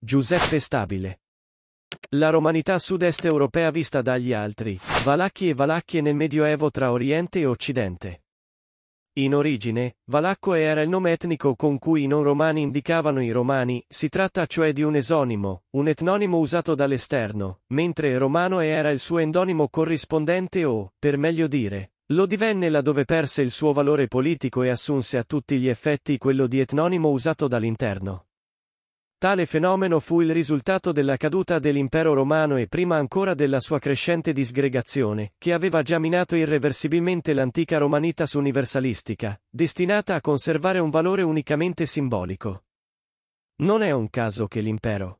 Giuseppe Stabile. La romanità sud-est europea vista dagli altri, Valacchi e Valacchie nel Medioevo tra Oriente e Occidente. In origine, Valacco era il nome etnico con cui i non romani indicavano i romani, si tratta cioè di un esonimo, un etnonimo usato dall'esterno, mentre romano era il suo endonimo corrispondente o, per meglio dire, lo divenne laddove perse il suo valore politico e assunse a tutti gli effetti quello di etnonimo usato dall'interno. Tale fenomeno fu il risultato della caduta dell'impero romano e prima ancora della sua crescente disgregazione, che aveva già minato irreversibilmente l'antica romanitas universalistica, destinata a conservare un valore unicamente simbolico. Non è un caso che l'impero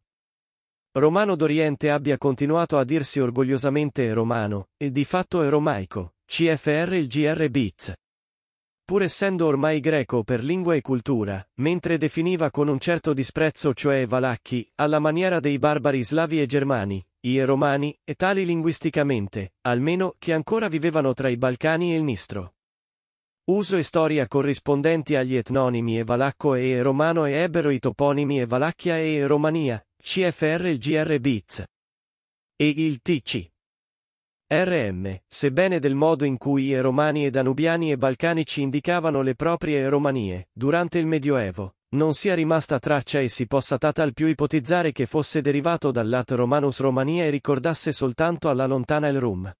romano d'Oriente abbia continuato a dirsi orgogliosamente romano, e di fatto è romaico, CFR il GR Biz pur essendo ormai greco per lingua e cultura, mentre definiva con un certo disprezzo cioè valacchi, alla maniera dei barbari slavi e germani, i romani, e tali linguisticamente, almeno, che ancora vivevano tra i Balcani e il Nistro. Uso e storia corrispondenti agli etnonimi e valacco e romano e ebbero i toponimi e valacchia e romania, CFR il GR Biz. E il TC. RM, sebbene del modo in cui i romani e danubiani e balcanici indicavano le proprie romanie, durante il Medioevo, non sia rimasta traccia e si possa tatal più ipotizzare che fosse derivato dal lat romanus Romania e ricordasse soltanto alla lontana il Rum.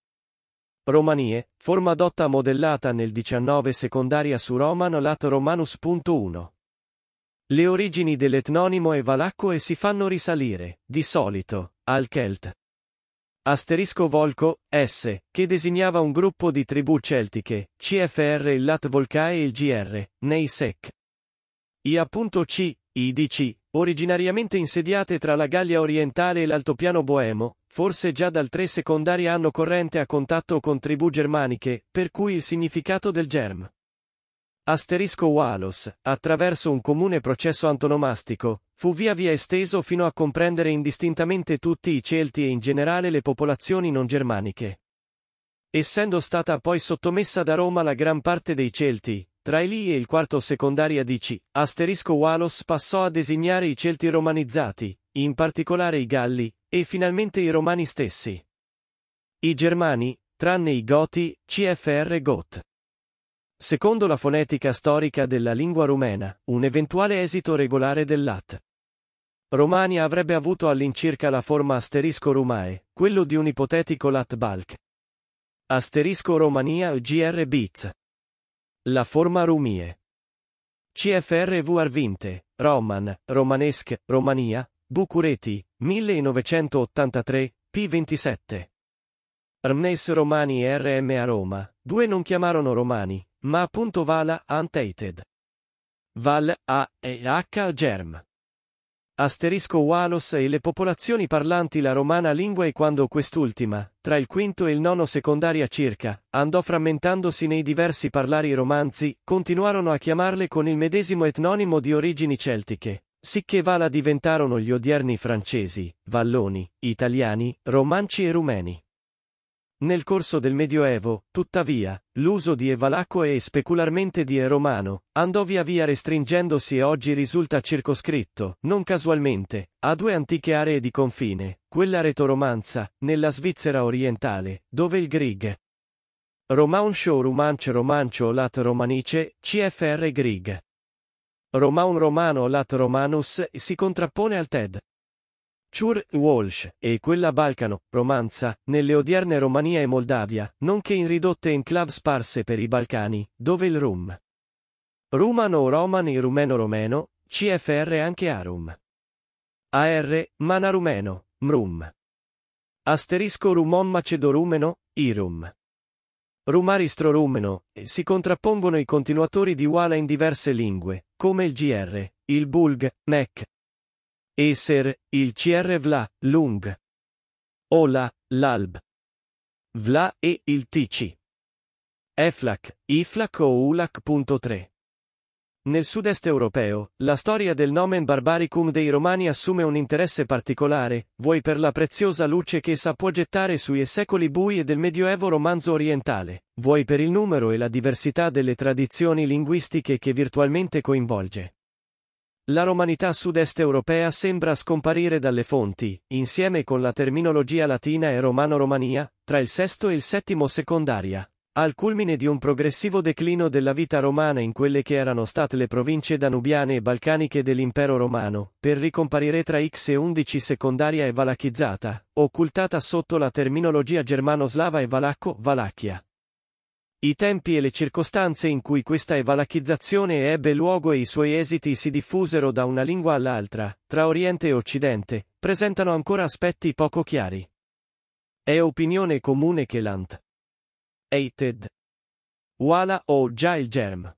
Romanie, forma dotta modellata nel 19 secondaria su Romano lat romanus.1. Le origini dell'etnonimo e valacco e si fanno risalire, di solito, al Celt, Asterisco Volco, S, che designava un gruppo di tribù celtiche, CFR il Lat Volcae e il GR, nei Sec. I.C, IDC, originariamente insediate tra la Gallia orientale e l'altopiano boemo, forse già dal 3 secondario anno corrente a contatto con tribù germaniche, per cui il significato del germ. Asterisco Walos, attraverso un comune processo antonomastico, fu via via esteso fino a comprendere indistintamente tutti i Celti e in generale le popolazioni non germaniche. Essendo stata poi sottomessa da Roma la gran parte dei Celti, tra Eli e il quarto secondaria di C, asterisco Walos passò a designare i Celti romanizzati, in particolare i Galli, e finalmente i Romani stessi. I Germani, tranne i Goti, CFR Goth. Secondo la fonetica storica della lingua rumena, un eventuale esito regolare dell'AT. Romania avrebbe avuto all'incirca la forma asterisco rumae, quello di un ipotetico lat balk. Asterisco Romania GR Biz. La forma rumie. CFR Vuarvinte, Roman, Romanesque, Romania, Bucureti, 1983, p. 27. Rmnes Romani RM a Roma, due non chiamarono Romani, ma appunto Vala Untated. Val A e H Germ. Asterisco Walos e le popolazioni parlanti la romana lingua e quando quest'ultima, tra il V e il IX secondaria circa, andò frammentandosi nei diversi parlari romanzi, continuarono a chiamarle con il medesimo etnonimo di origini celtiche, sicché Vala diventarono gli odierni francesi, valloni, italiani, romanci e rumeni. Nel corso del Medioevo, tuttavia, l'uso di e valacque e specularmente di e romano andò via via restringendosi e oggi risulta circoscritto, non casualmente, a due antiche aree di confine, quella retoromanza, nella Svizzera orientale, dove il Grieg. Romauncio Rumanc Romancio lat Romanice, CFR Grieg. Romaun Romano lat Romanus si contrappone al TED. Chur Walsh e quella Balcano, Romanza, nelle odierne Romania e Moldavia, nonché in ridotte enclave sparse per i Balcani, dove il Rum. Rumano o Romani rumeno-romeno, CFR anche Arum. AR, Mana rumeno, Mrum. Asterisco Rumon Macedo-Rumeno, Irum. Rumaristro rumeno, e si contrappongono i continuatori di Wala in diverse lingue, come il GR, il Bulg, Nek, Eser, il CR Vla, Lung. Ola, l'Alb. Vla e il Tici. Eflac, Iflac o Ulac.3. Nel sud-est europeo, la storia del nomen barbaricum dei Romani assume un interesse particolare, vuoi per la preziosa luce che essa può gettare sui secoli bui del medioevo romanzo orientale, vuoi per il numero e la diversità delle tradizioni linguistiche che virtualmente coinvolge. La romanità sud-est europea sembra scomparire dalle fonti, insieme con la terminologia latina e romano-romania, tra il VI e il VII secondaria. Al culmine di un progressivo declino della vita romana in quelle che erano state le province danubiane e balcaniche dell'impero romano, per ricomparire tra X e XI secondaria e valachizzata, occultata sotto la terminologia germano-slava e valacco-valacchia. I tempi e le circostanze in cui questa evalachizzazione ebbe luogo e i suoi esiti si diffusero da una lingua all'altra, tra Oriente e Occidente, presentano ancora aspetti poco chiari. È opinione comune che l'ant. Eited. Wala o già il germ.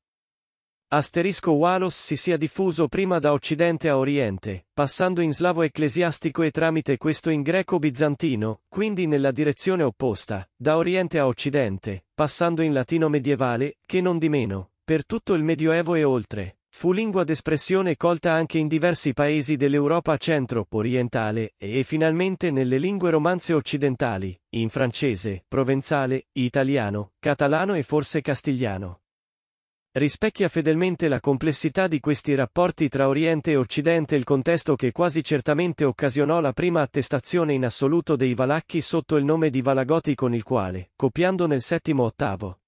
Asterisco Walos si sia diffuso prima da occidente a oriente, passando in slavo ecclesiastico e tramite questo in greco bizantino, quindi nella direzione opposta, da oriente a occidente, passando in latino medievale, che non di meno, per tutto il Medioevo e oltre, fu lingua d'espressione colta anche in diversi paesi dell'Europa centro-orientale e finalmente nelle lingue romanze occidentali, in francese, provenzale, italiano, catalano e forse castigliano rispecchia fedelmente la complessità di questi rapporti tra Oriente e Occidente e il contesto che quasi certamente occasionò la prima attestazione in assoluto dei Valacchi sotto il nome di Valagoti con il quale, copiando nel settimo ottavo.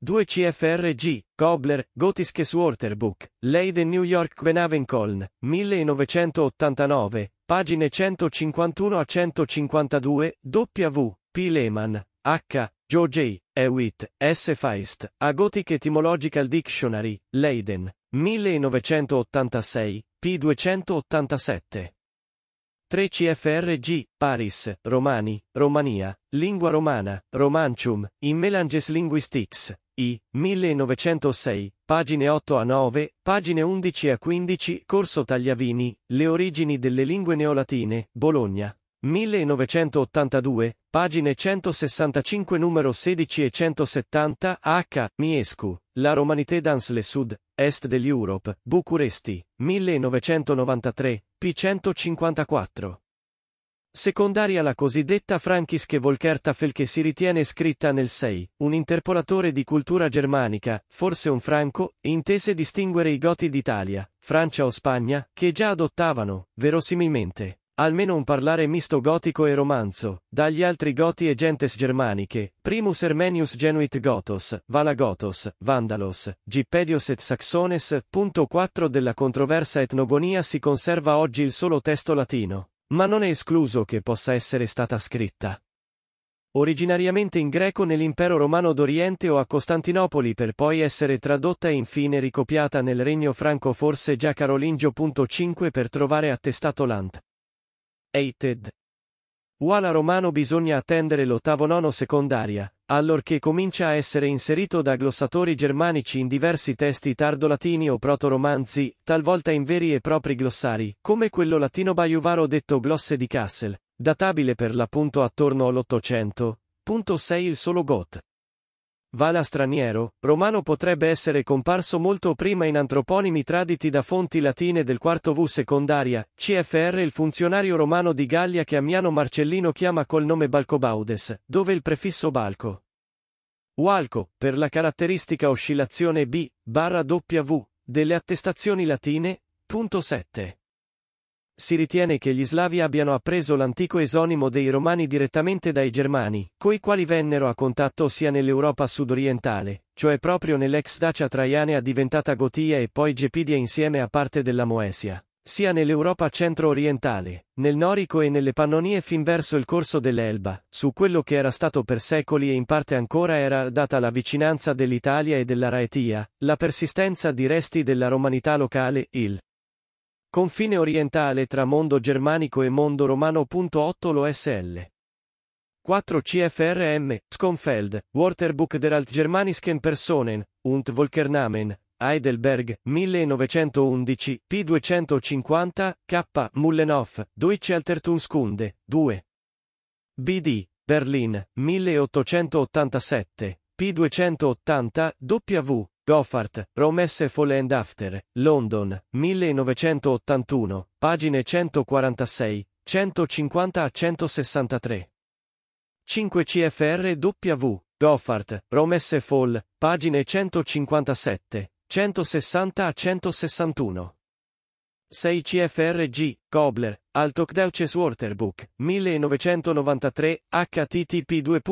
2 CFRG, Gobler, Gotiske Waterbook, Leiden New York Benavenkoln, 1989, pagine 151 a 152, W. P. Lehmann, H. George A. Hewitt, S. Feist, A Gothic Etymological Dictionary, Leiden, 1986, p. 287. 3 CFRG, Paris, Romani, Romania, Lingua Romana, Romancium, in Melanges Linguistics, I, 1906, pagine 8 a 9, pagine 11 a 15, Corso Tagliavini, Le origini delle lingue neolatine, Bologna. 1982, pagine 165 numero 16 e 170, H. Miescu, La Romanité dans le Sud, Est de l'Europe, Bucuresti, 1993, p. 154. Secondaria la cosiddetta Frankiske Volkertafel che si ritiene scritta nel 6, un interpolatore di cultura germanica, forse un franco, intese distinguere i goti d'Italia, Francia o Spagna, che già adottavano, verosimilmente, almeno un parlare misto gotico e romanzo, dagli altri goti e gentes germaniche, primus hermenius genuit Gotos, Valagotos, Vandalos, gipedios et Saxones. Punto 4 della controversa etnogonia si conserva oggi il solo testo latino, ma non è escluso che possa essere stata scritta. Originariamente in greco nell'impero romano d'Oriente o a Costantinopoli per poi essere tradotta e infine ricopiata nel regno franco forse già carolingio.5 per trovare attestato l'ant. Eited. Uala Romano bisogna attendere l'ottavo nono secondaria, allorché comincia a essere inserito da glossatori germanici in diversi testi tardolatini o proto-romanzi, talvolta in veri e propri glossari, come quello latino baiuvaro detto Glosse di Kassel, databile per l'appunto attorno all'Ottocento. Punto 6 Il solo Goth. Vala straniero, romano potrebbe essere comparso molto prima in antroponimi traditi da fonti latine del quarto V secondaria, CFR il funzionario romano di Gallia che Ammiano Marcellino chiama col nome Balcobaudes, dove il prefisso balco. Walco, per la caratteristica oscillazione B, barra W, delle attestazioni latine, punto 7 si ritiene che gli slavi abbiano appreso l'antico esonimo dei romani direttamente dai germani, coi quali vennero a contatto sia nell'Europa sudorientale, cioè proprio nell'ex Dacia Traiana diventata Gotia e poi Gepidia insieme a parte della Moesia, sia nell'Europa centro-orientale, nel Norico e nelle Pannonie fin verso il corso dell'Elba, su quello che era stato per secoli e in parte ancora era data la vicinanza dell'Italia e della Raetia, la persistenza di resti della romanità locale, il Confine orientale tra mondo germanico e mondo romano.8 lo SL. 4 CFRM, Schoenfeld, Wörterbuch der Altgermanischen Personen, und Volkernamen, Heidelberg, 1911, p. 250, K. Mullenhoff, Deutsche Altertumskunde, 2. BD, Berlin, 1887, p. 280, W. Goffart, Promesse Fall and After, London, 1981, pagine 146, 150 a 163. 5 CFRW, Goffart, Promesse Fall, pagine 157, 160 a 161. 6 CFRG, Kobler, Altochdeutsches Wörterbuch, 1993, http 2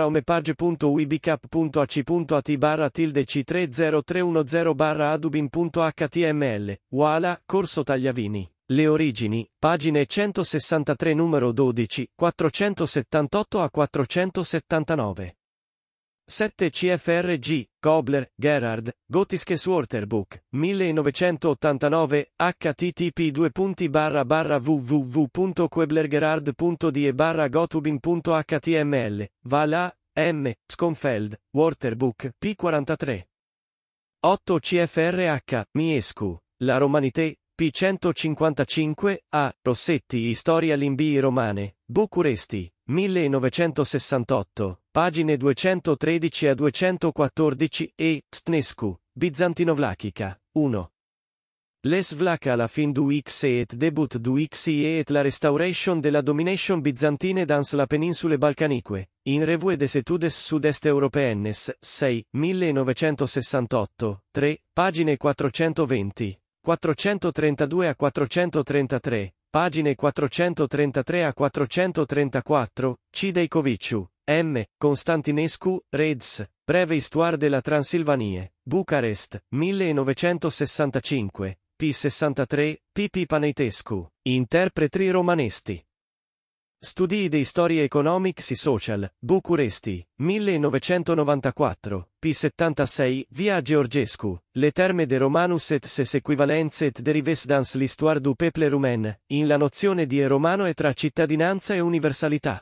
omepage.wibicap.ac.at tilde c30310 adubin.html, Wala, Corso Tagliavini. Le origini, pagine 163 numero 12, 478 a 479. 7 CFRG, Kobler, Gerhard, Gotische Waterbook, 1989, http www.queblergerard.die barra gotubin.html, Vala, M, Sconfeld, Waterbook, p43. 8 CFRH, Miescu, La Romanité, 155 A. Rossetti Historia Limbii Romane, Bucuresti, 1968, pagine 213 a 214 e Stnescu, Bizantinovlachica, 1. Les Vlach à la fin du X et debut du X et la restauration de la domination bizantine dans la peninsule balcanique, in revue des etudes sud-est europeennes, 6, 1968, 3, pagine 420. 432 a 433, pagine 433 a 434, Cidejkoviciu, M. Constantinescu, Reds, Breve Histoire de la Transilvanie, Bucarest, 1965, p. 63, P. P. Paneitescu, Interpretri romanesti. Studii di Storia Economics e Social, Bucuresti, 1994, p. 76, via Georgescu, Le terme de Romanus et ses equivalenze et derives dans l'histoire du peuple rumen, in la nozione di romano e tra cittadinanza e universalità.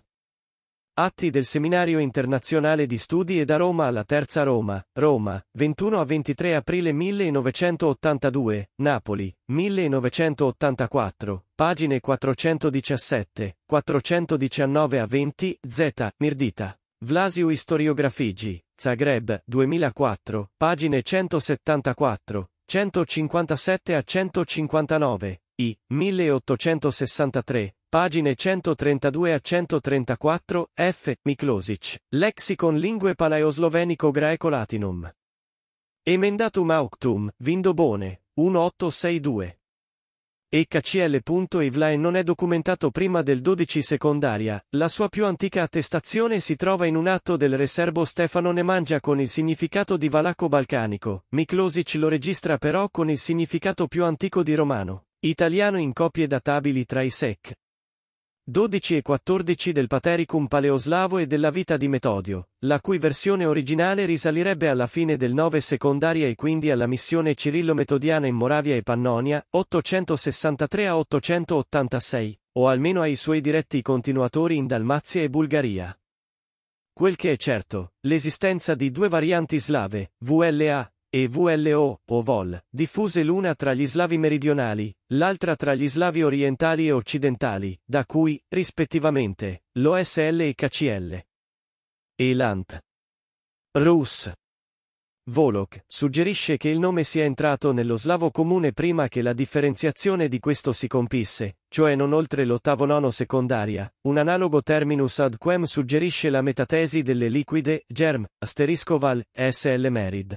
Atti del Seminario Internazionale di Studi e da Roma alla Terza Roma, Roma, 21 a 23 aprile 1982, Napoli, 1984, pagine 417, 419 a 20, Z, Mirdita. Vlasiu Historiografigi, Zagreb, 2004, pagine 174, 157 a 159, I, 1863, Pagine 132 a 134, F. Miklosic, Lexicon Lingue Palaeoslovenico Graeco Latinum. Emendatum auctum, Vindobone, 1862. EKCL.Ivlae non è documentato prima del 12 secondaria, la sua più antica attestazione si trova in un atto del reservo Stefano Nemangia con il significato di valacco balcanico Miklosic lo registra però con il significato più antico di romano, italiano in copie databili tra i sec, 12 e 14 del Patericum paleoslavo e della vita di Metodio, la cui versione originale risalirebbe alla fine del 9 secondaria e quindi alla missione cirillo-metodiana in Moravia e Pannonia, 863 a 886, o almeno ai suoi diretti continuatori in Dalmazia e Bulgaria. Quel che è certo, l'esistenza di due varianti slave, VLA, e VLO, o VOL, diffuse l'una tra gli slavi meridionali, l'altra tra gli slavi orientali e occidentali, da cui, rispettivamente, l'OSL e KCL. E l'ANT. Rus. Volok suggerisce che il nome sia entrato nello slavo comune prima che la differenziazione di questo si compisse, cioè non oltre l'ottavo nono secondaria. Un analogo terminus ad quem suggerisce la metatesi delle liquide, germ, asterisco val, SL merid.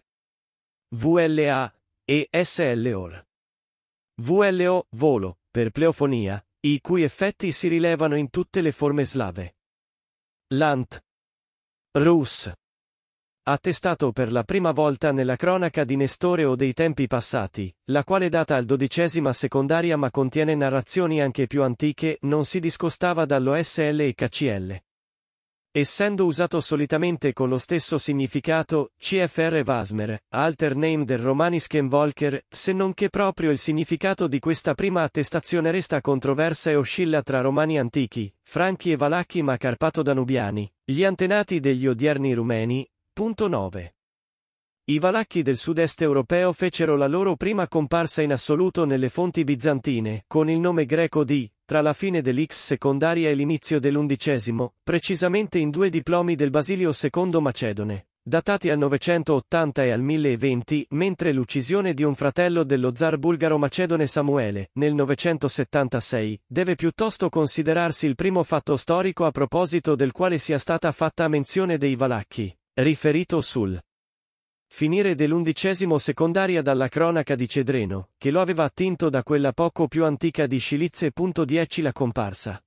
VLA e SLOR. VLO, volo, per pleofonia, i cui effetti si rilevano in tutte le forme slave. Lant. Rus. Attestato per la prima volta nella cronaca di Nestore o dei tempi passati, la quale data al dodicesima secondaria ma contiene narrazioni anche più antiche, non si discostava dallo SL e KCL. Essendo usato solitamente con lo stesso significato, CFR Vasmer, alter name del Romanisken Volker, se non che proprio il significato di questa prima attestazione resta controversa e oscilla tra romani antichi, franchi e valacchi ma carpato-danubiani, gli antenati degli odierni rumeni. Punto 9. I Valacchi del sud-est europeo fecero la loro prima comparsa in assoluto nelle fonti bizantine, con il nome greco di, tra la fine dell'X secondaria e l'inizio dell'undicesimo, precisamente in due diplomi del Basilio II Macedone, datati al 980 e al 1020, mentre l'uccisione di un fratello dello zar bulgaro macedone Samuele, nel 976, deve piuttosto considerarsi il primo fatto storico a proposito del quale sia stata fatta menzione dei Valacchi, riferito sul Finire dell'undicesimo secondaria dalla cronaca di Cedreno, che lo aveva attinto da quella poco più antica di Scilizze. 10 La comparsa.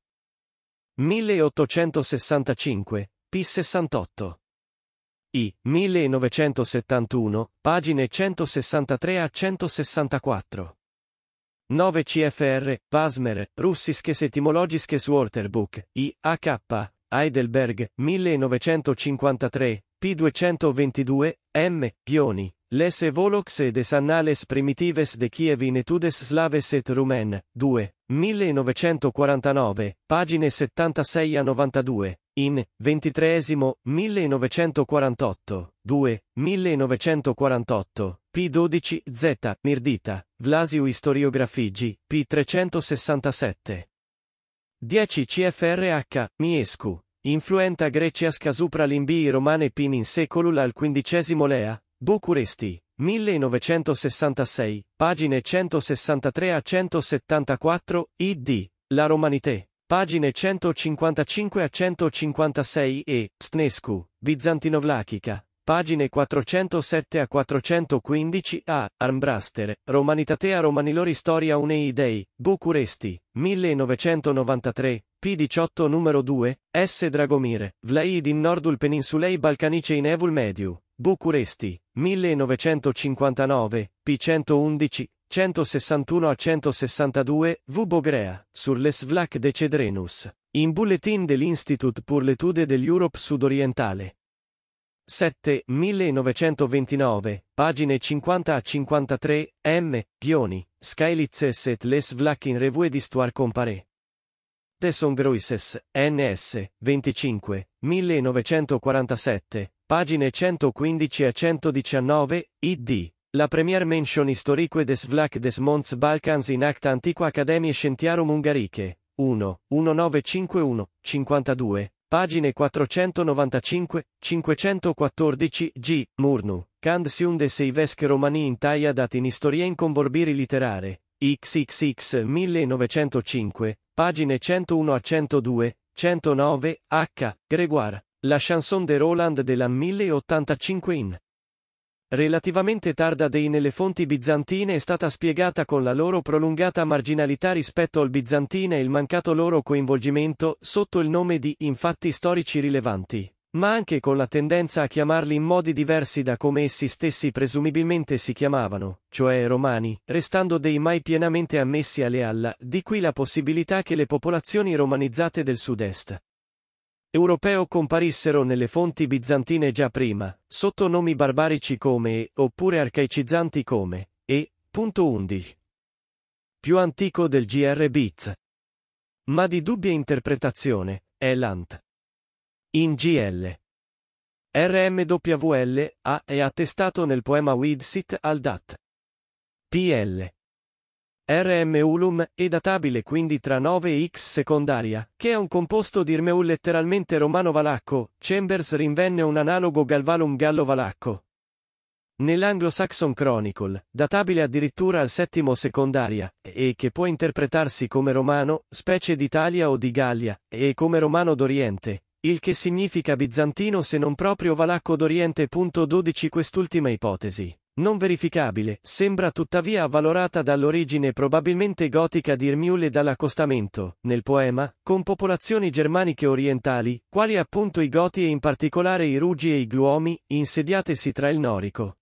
1865, P68. I. 1971, pagine 163 a 164. 9 CFR, Pasmer, Russisches etimologiskes Wörterbuch, I. H. Heidelberg, 1953, P222, M, Pioni, Les Evolox et des Annales Primitives de Kiev in Etudes Slaves et Rumen, 2, 1949, pagine 76 a 92, in, 23 1948, 2, 1948, P12, Z, Mirdita, Vlasiu Historiografigi, P367. 10 CFRH, Miescu, Influenta greceasca supra limbii romane pin in secolul al XV lea, Bucuresti, 1966, pagine 163 a 174, id. La Romanité, pagine 155 a 156 e, Stnescu, Bizantinovlachica, Pagine 407 a 415 a Armbrastere, Romanitatea Romanilori Storia Unei Dei, Bucuresti, 1993, P18 numero 2, S. Dragomire, Vlaid in Nordul Peninsulei Balcanice in Evul Mediu, Bucuresti, 1959, P111, 161 a 162, V. Bogrea, sur les Vlac de Cedrenus, in Bulletin de l'Institut pour l'étude dell'Europe sud-orientale. 7, 1929, pagine 50 a 53, M, Ghioni, Skylitzes et les Vlakin Revue d'Histoire compare. Tesson Gruises, NS, 25, 1947, pagine 115 a 119, id. La Premier Mention Historique des Vlach des Monts Balkans in Acta Antiqua Academie Scientiarum Ungariche, 1, 1951, 52, Pagine 495-514 G. Murnu, Cand Siunde Vesche Romani in Taia dat in Historien Comborbiri Literare, XXX 1905, pagine 101 a 102, 109, H. Gregoire, La chanson de Roland de la 1085 in relativamente tarda dei nelle fonti bizantine è stata spiegata con la loro prolungata marginalità rispetto al bizantino e il mancato loro coinvolgimento, sotto il nome di infatti storici rilevanti, ma anche con la tendenza a chiamarli in modi diversi da come essi stessi presumibilmente si chiamavano, cioè romani, restando dei mai pienamente ammessi alle alla, di qui la possibilità che le popolazioni romanizzate del sud-est europeo comparissero nelle fonti bizantine già prima, sotto nomi barbarici come e, oppure arcaicizzanti come, e, 11. Più antico del GR Biz. Ma di dubbia interpretazione, è l'ANT. In GL. RMWL, A è attestato nel poema Widsit al Dat. PL. RM ulum, e databile quindi tra 9 e X secondaria, che è un composto di Irmeul letteralmente romano-valacco, Chambers rinvenne un analogo galvalum gallo-valacco. Nell'Anglo-Saxon Chronicle, databile addirittura al VII secondaria, e che può interpretarsi come romano, specie d'Italia o di Gallia, e come romano d'Oriente, il che significa bizantino se non proprio valacco d'Oriente. 12 Quest'ultima ipotesi non verificabile, sembra tuttavia avvalorata dall'origine probabilmente gotica di Irmiule dall'accostamento, nel poema, con popolazioni germaniche orientali, quali appunto i Goti e in particolare i Rugi e i Gluomi, insediatesi tra il Norico.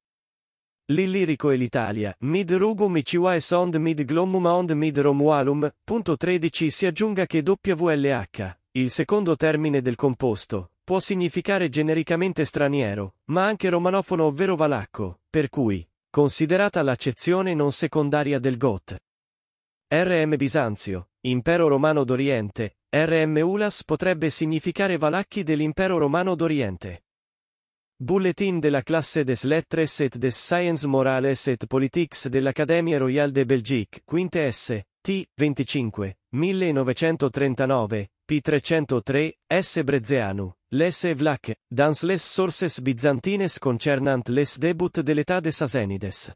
L'Illirico e l'Italia, mid rugum iciua ond mid glomum ond mid romualum, punto 13 si aggiunga che WLH, il secondo termine del composto, può significare genericamente straniero, ma anche romanofono ovvero valacco, per cui, considerata l'accezione non secondaria del Got. RM Bisanzio, Impero Romano d'Oriente, RM Ulas potrebbe significare valacchi dell'Impero Romano d'Oriente. Bulletin della classe des lettres et des sciences morales et politiques dell'Académie royale de Belgique, quinte S, T, 25, 1939, P303, S. Brezeanu, Les Evlak, dans les sources byzantines concernant les débuts de l'état de Sassenides.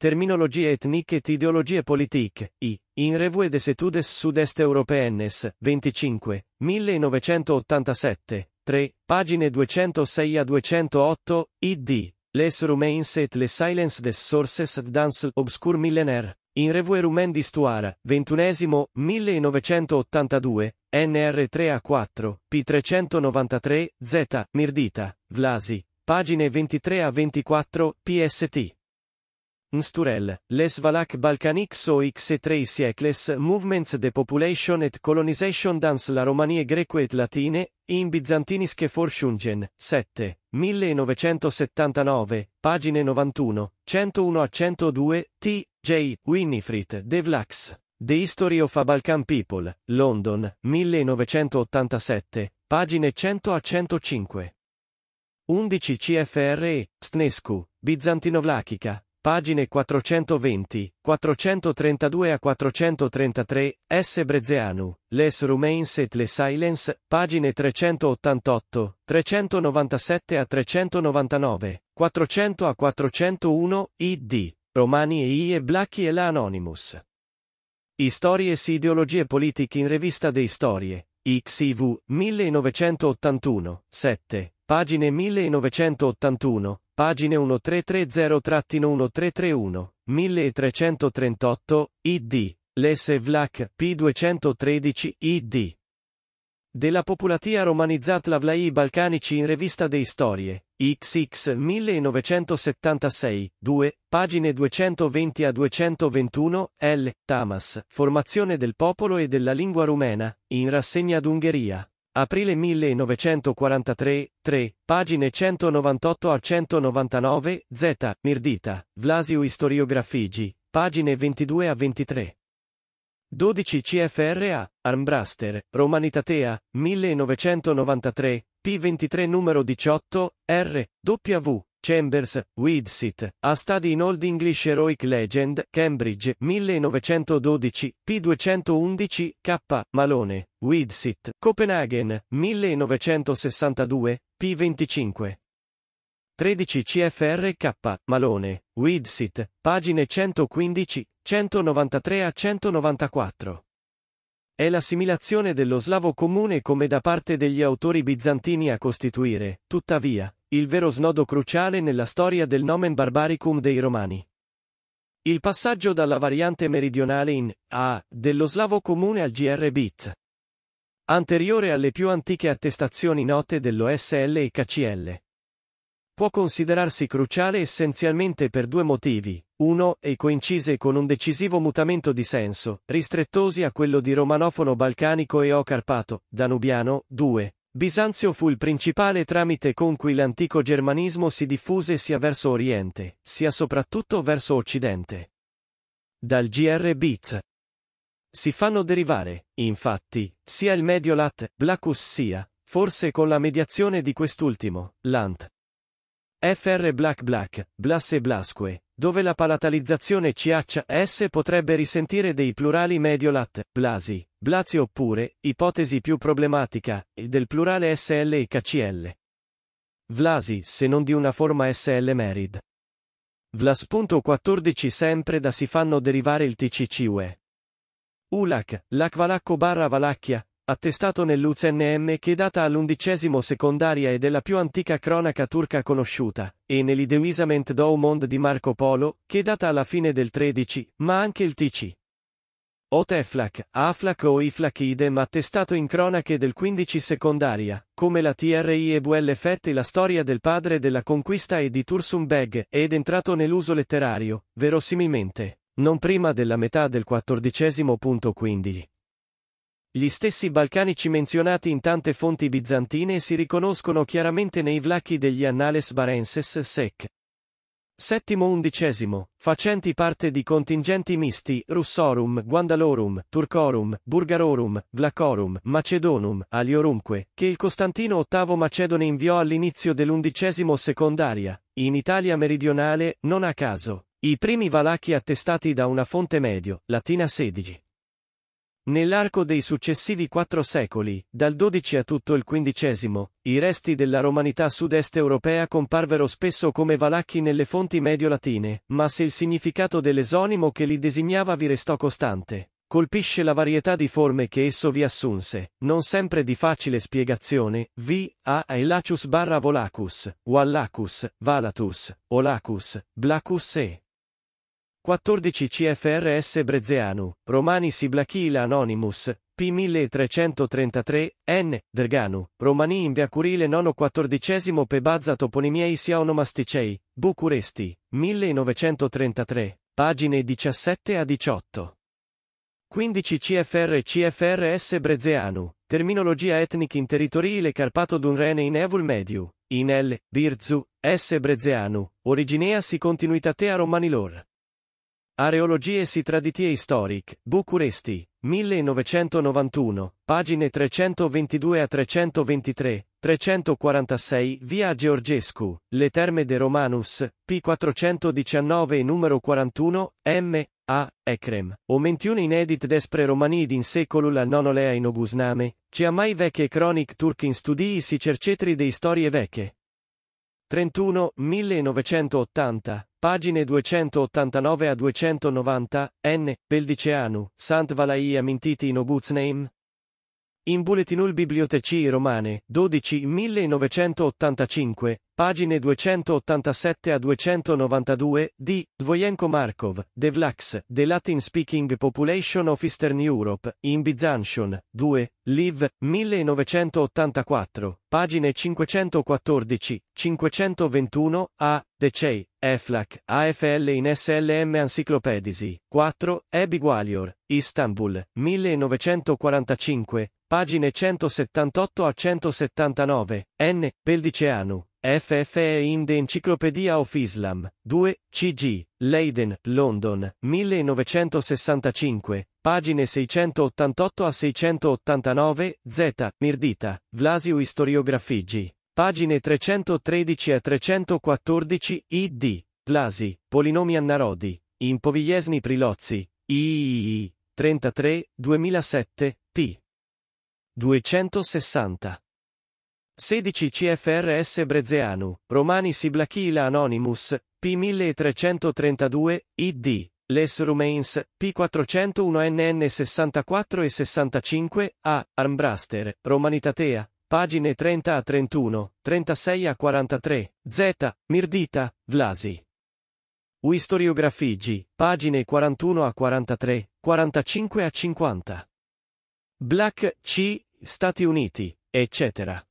Terminologie ethnique et idéologie politique, I, in Revue des etudes sud-est européennes, 25, 1987, 3, pagine 206 a 208, id, Les Rumains et les Silence des Sources dans l'Obscur Millénaire. In Revuerumendis Stuara, ventunesimo, 1982, NR3A4, P393, Z, Mirdita, Vlasi, pagine 23 a 24, PST. Nsturel, les Valak Balkaniques o x 3 trei siècles mouvements de population et colonisation dans la Romanie greco et latine, in bizantinische Forschungen, 7, 1979, pagine 91, 101 a 102, T. J. Winifred, De Vlax. The History of a Balkan People, London, 1987, pagine 100 a 105. 11 CFRE, Stnescu, Bizantinovlachica, pagine 420, 432 a 433, S. Brezeanu, Les Roumains et les Silence, pagine 388, 397 a 399, 400 a 401, id. Romani e I e Blacchi e la Anonymous. Istorie e ideologie politiche in rivista dei Storie, XIV, 1981, 7, pagine 1981, pagine 1330-1331, 1338, id, Les Vlach, P213, id. Della Populatia romanizzat lavlai balcanici in Revista dei Storie, XX 1976, 2, pagine 220 a 221, L. Tamas, Formazione del popolo e della lingua rumena, in rassegna d'Ungheria. Aprile 1943, 3, pagine 198 a 199, Z, Mirdita, Vlasiu Historiografigi, pagine 22 a 23. 12 CFRA, Armbraster, Romanitatea, 1993, P23 numero 18, R, W, Chambers, Widsit, A Study in Old English Heroic Legend, Cambridge, 1912, P211, K, Malone, Widsit, Copenaghen, 1962, P25. 13 CFR K, Malone, Widsit, pagine 115, 193 a 194. È l'assimilazione dello slavo comune come da parte degli autori bizantini a costituire, tuttavia, il vero snodo cruciale nella storia del nomen barbaricum dei Romani. Il passaggio dalla variante meridionale in A dello slavo comune al GR bit. Anteriore alle più antiche attestazioni note dell'OSL e KCL può considerarsi cruciale essenzialmente per due motivi, uno, e coincise con un decisivo mutamento di senso, ristrettosi a quello di romanofono balcanico e o carpato, danubiano, due. Bisanzio fu il principale tramite con cui l'antico germanismo si diffuse sia verso Oriente, sia soprattutto verso Occidente. Dal GR Biz. Si fanno derivare, infatti, sia il Medio Lat, Blacus sia, forse con la mediazione di quest'ultimo, Lant, FR Black Black, Blas e Blasque, dove la palatalizzazione CHS potrebbe risentire dei plurali mediolat, blasi, blasi oppure, ipotesi più problematica, del plurale SL e KCL. Vlasi, se non di una forma SL merid. Vlas.14 sempre da si fanno derivare il TCCUE. ULAC, Lacvalacco barra Valacchia, attestato nell'UCNM che è data all'undicesimo secondaria e della più antica cronaca turca conosciuta, e nell'Ideuisament Doumond di Marco Polo, che è data alla fine del 13, ma anche il TC. O Teflak, Aflak o Iflak idem attestato in cronache del 15 secondaria, come la TRI e Buellefet e la storia del padre della conquista e di Tursum Beg, ed entrato nell'uso letterario, verosimilmente, non prima della metà del 14.15. Gli stessi balcanici menzionati in tante fonti bizantine si riconoscono chiaramente nei vlacchi degli Annales Barenses sec. vii XI, facenti parte di contingenti misti, Russorum, Guandalorum, Turcorum, Burgarorum, Vlacorum, Macedonum, Aliorumque, che il Costantino VIII Macedone inviò all'inizio dell'undicesimo secondaria, in Italia meridionale, non a caso, i primi valacchi attestati da una fonte medio, latina 16. Nell'arco dei successivi quattro secoli, dal XII a tutto il XV, i resti della romanità sud-est europea comparvero spesso come valacchi nelle fonti medio-latine, ma se il significato dell'esonimo che li designava vi restò costante, colpisce la varietà di forme che esso vi assunse, non sempre di facile spiegazione, vi, a, aelacus barra volacus, wallacus, valatus, olacus, blacus e... 14 CFRS Brezeanu, Romani Siblachila Anonymous, P1333, N, Derganu, Romani in via Curile 9 14 Pebazza Toponimiei Sia Onomasticei, Bucuresti, 1933, pagine 17 a 18. 15 CFR CFRS Brezeanu, Terminologia etnica in territoriile Carpato d'Unrene in Evul Mediu, in L, Birzu, S. Brezeanu, Originea si continuitatea romanilor. Areologie si traditie historic, Bucuresti, 1991, pagine 322 a 323, 346, via Georgescu, Le Terme de Romanus, P419 e numero 41, M, A, Ecrem, o mentiune inedit despre Romanii in secolo la IX-lea in Oguzname, cea mai vecchie cronic turc in studii si cercetri de storie vecchie. 31, 1980, pagine 289 a 290, N. Peldiceanu, Sant Valaia Mintiti in Ogutsneim, in Bulletinul Bibliotecii Romane, 12 1985, pagine 287 a 292, di Dvojenko Markov, Vlax, The Latin Speaking Population of Eastern Europe, in Byzantion, 2, Liv, 1984, pagine 514, 521, a, Decei, EFLAC, AFL in SLM Encyclopedisi, 4, Ebi Ebigualior, Istanbul, 1945, pagine 178 a 179, N. Peldiceanu, FFE in the Encyclopedia of Islam, 2, CG, Leiden, London, 1965, pagine 688 a 689, Z, Mirdita, Vlasiu Historiografigi, pagine 313 a 314, id, Vlasi, Polinomi Annarodi, Povigliesni Prilozzi, III, 33, 2007, p. 260. 16 CFRS Brezeanu, Romani Siblachila Anonymous, P1332, ID, Les Rumains, P401NN 64 e 65, A, Armbraster, Romanitatea, pagine 30 a 31, 36 a 43, Z, Mirdita, Vlasi. Uistoriografigi, pagine 41 a 43, 45 a 50. Black, C, Stati Uniti, eccetera.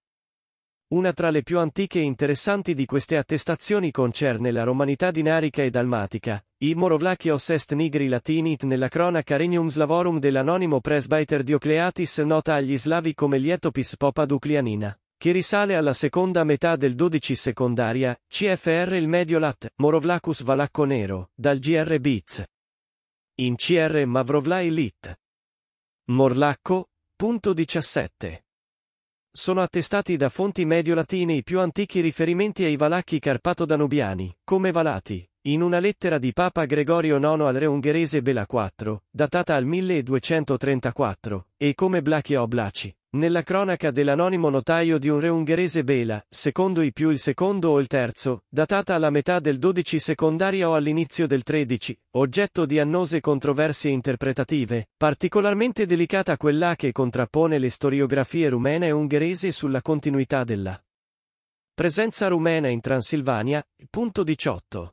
Una tra le più antiche e interessanti di queste attestazioni concerne la romanità dinarica e dalmatica, i Morovlachios est nigri latinit nella cronaca Regnum Slavorum dell'anonimo presbiter Diocleatis nota agli slavi come Lietopis Popa Duclianina, che risale alla seconda metà del XII secondaria, CFR il Mediolat, Morovlacus Valacco Nero, dal GR Biz. In CR Mavrovlai Lit. Morlacco, Punto 17. Sono attestati da fonti medio-latine i più antichi riferimenti ai valacchi carpato-danubiani, come Valati, in una lettera di Papa Gregorio IX al re ungherese Bela IV, datata al 1234, e come blachi o blaci, nella cronaca dell'anonimo notaio di un re ungherese Bela, secondo i più il secondo o il terzo, datata alla metà del XII secondaria o all'inizio del XIII, oggetto di annose controversie interpretative, particolarmente delicata quella che contrappone le storiografie rumena e ungherese sulla continuità della presenza rumena in Transilvania, punto 18.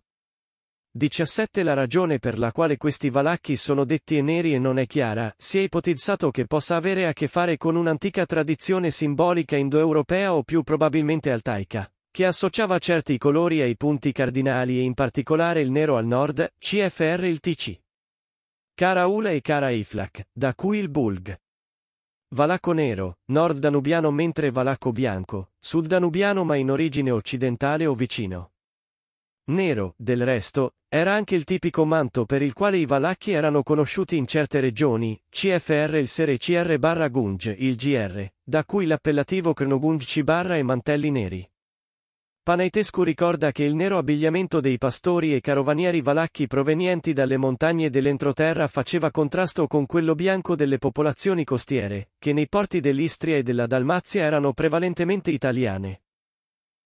17 La ragione per la quale questi valacchi sono detti neri e non è chiara, si è ipotizzato che possa avere a che fare con un'antica tradizione simbolica indoeuropea o più probabilmente altaica, che associava certi colori ai punti cardinali e in particolare il nero al nord, CFR il TC. Cara Ula e Cara Iflak, da cui il Bulg. Valacco nero, nord danubiano mentre valacco bianco, sud danubiano ma in origine occidentale o vicino. Nero, del resto, era anche il tipico manto per il quale i valacchi erano conosciuti in certe regioni, CFR il sere CR barra Gunj, il GR, da cui l'appellativo Crnogunjci barra e mantelli neri. Panaitescu ricorda che il nero abbigliamento dei pastori e carovanieri valacchi provenienti dalle montagne dell'entroterra faceva contrasto con quello bianco delle popolazioni costiere, che nei porti dell'Istria e della Dalmazia erano prevalentemente italiane.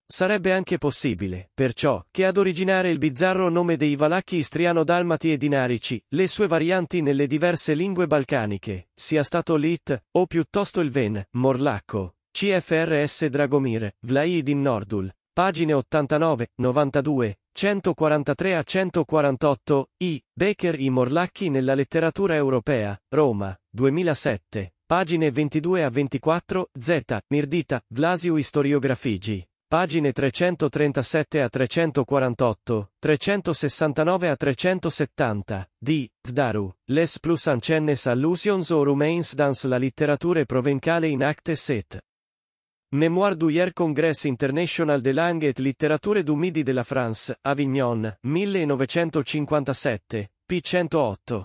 Sarebbe anche possibile, perciò, che ad originare il bizzarro nome dei valacchi istriano-dalmati e dinarici, le sue varianti nelle diverse lingue balcaniche, sia stato l'It, o piuttosto il Ven, Morlacco, CFRS Dragomir, Vlaidin Nordul, pagine 89, 92, 143 a 148, I. Baker i Morlacchi nella letteratura europea, Roma, 2007, pagine 22 a 24, Z. Mirdita, Vlasiu Historiografigi. Pagine 337 a 348, 369 a 370, di Zdaru, Les plus ancennes allusions aux Roumains dans la littérature provencale in acte 7. Mémoire du hier Congress International de Langue et Littérature du Midi de la France, Avignon, 1957, p. 108.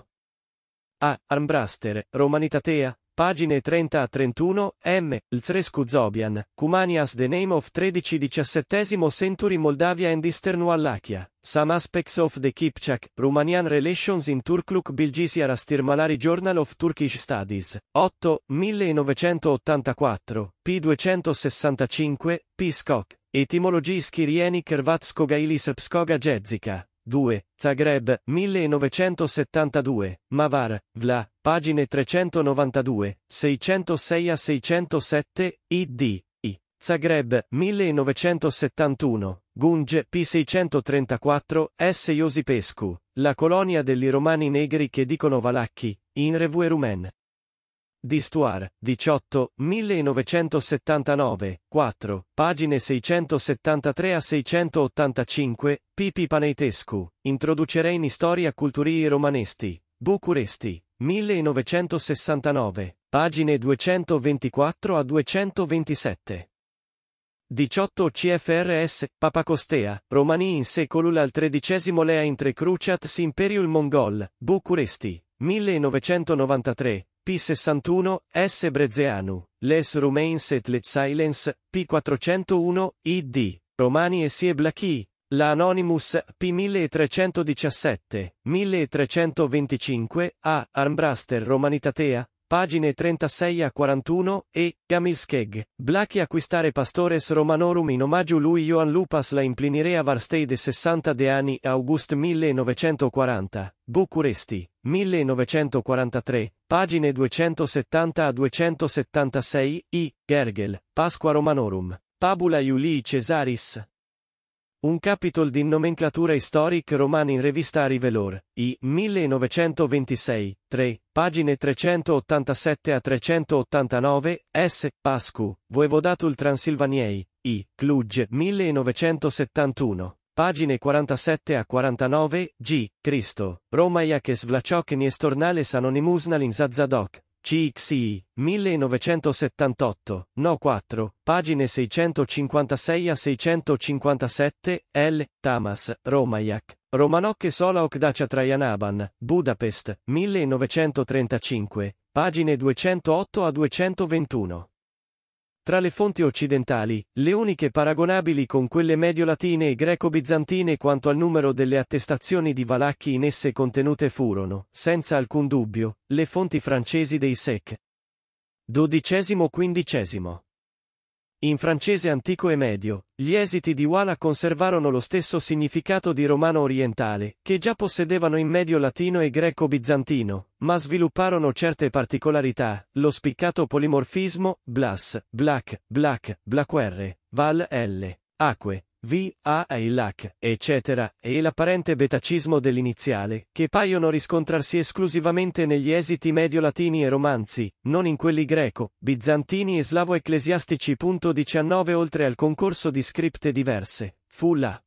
A. Armbraster, Romanitatea, Pagine 30 a 31, M. Lzrescu Zobian, Cumanias The Name of 13-17 Century Moldavia and Eastern Wallachia, Some Aspects of the Kipchak, Romanian Relations in Turkluk Bilgisia Rastirmalari Journal of Turkish Studies, 8, 1984, p. 265, p. Skok, Etimologi Skirieni Kervatskoga Ilis Pskoga Jezika, 2, Zagreb, 1972, Mavar, Vla, pagine 392, 606 a 607, id, I. Zagreb, 1971, Gunge, P634, S. Iosipescu, La colonia degli romani negri che dicono valacchi, in Revue Rumen. Di Stuart, 18, 1979, 4, pagine 673 a 685, Pipi Paneitescu, Introducerei in Storia Culturii Romanesti, Bucuresti, 1969, pagine 224 a 227. 18 CFRS, Papacostea, Romani in secolo al XIII lea intre cruciat imperiul mongol, Bucuresti, 1993, P61, S. Brezeanu, Les Roumains et les Silence, P401, id. Romani e Sieblaki, la Anonymous P1317, 1325, A. Armbruster Romanitatea, pagine 36 a 41, e, Gamilskeg, Blacchi acquistare pastores romanorum in omaggio lui Ioan Lupas la implinirea varstei de 60 de anni August 1940, Bucuresti, 1943, pagine 270 a 276, i, Gergel, Pasqua Romanorum, Pabula Iulii Cesaris, un capitol di nomenclature historiche romane in revista Rivelor, I, 1926, 3, pagine 387 a 389, S, Pascu, Voevodatul Transilvaniei, I, Cluj, 1971, pagine 47 a 49, G, Cristo, Roma Iaches Vlachok Niestornales Anonymusnalin Zazadoc, CXI, 1978, No 4, pagine 656 a 657, L. Tamas, Romayak, Romanok e Solaok Dacia Trajanaban, Budapest, 1935, pagine 208 a 221. Tra le fonti occidentali, le uniche paragonabili con quelle medio-latine e greco-bizantine quanto al numero delle attestazioni di valacchi in esse contenute furono, senza alcun dubbio, le fonti francesi dei Sec. XII-XV. In francese antico e medio, gli esiti di Wala conservarono lo stesso significato di romano orientale, che già possedevano in medio latino e greco bizantino, ma svilupparono certe particolarità, lo spiccato polimorfismo, blas, black, black, blacquerre, val, l, acque, V, A e il LAC, eccetera, e l'apparente betacismo dell'iniziale, che paiono riscontrarsi esclusivamente negli esiti medio-latini e romanzi, non in quelli greco, bizantini e slavo-ecclesiastici. 19 Oltre al concorso di scripte diverse, fu la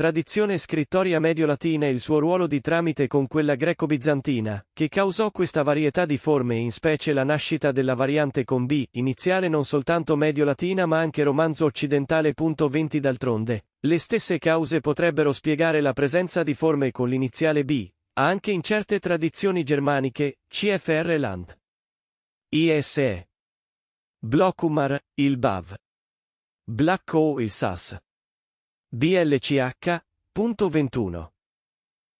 tradizione scrittoria medio-latina e il suo ruolo di tramite con quella greco-bizantina, che causò questa varietà di forme e in specie la nascita della variante con B, iniziale non soltanto medio-latina ma anche romanzo occidentale. 20 D'altronde, le stesse cause potrebbero spiegare la presenza di forme con l'iniziale B, anche in certe tradizioni germaniche, CFR Land. ISE. Blockumar, il Bav. Blacko il Sas. BLCH.21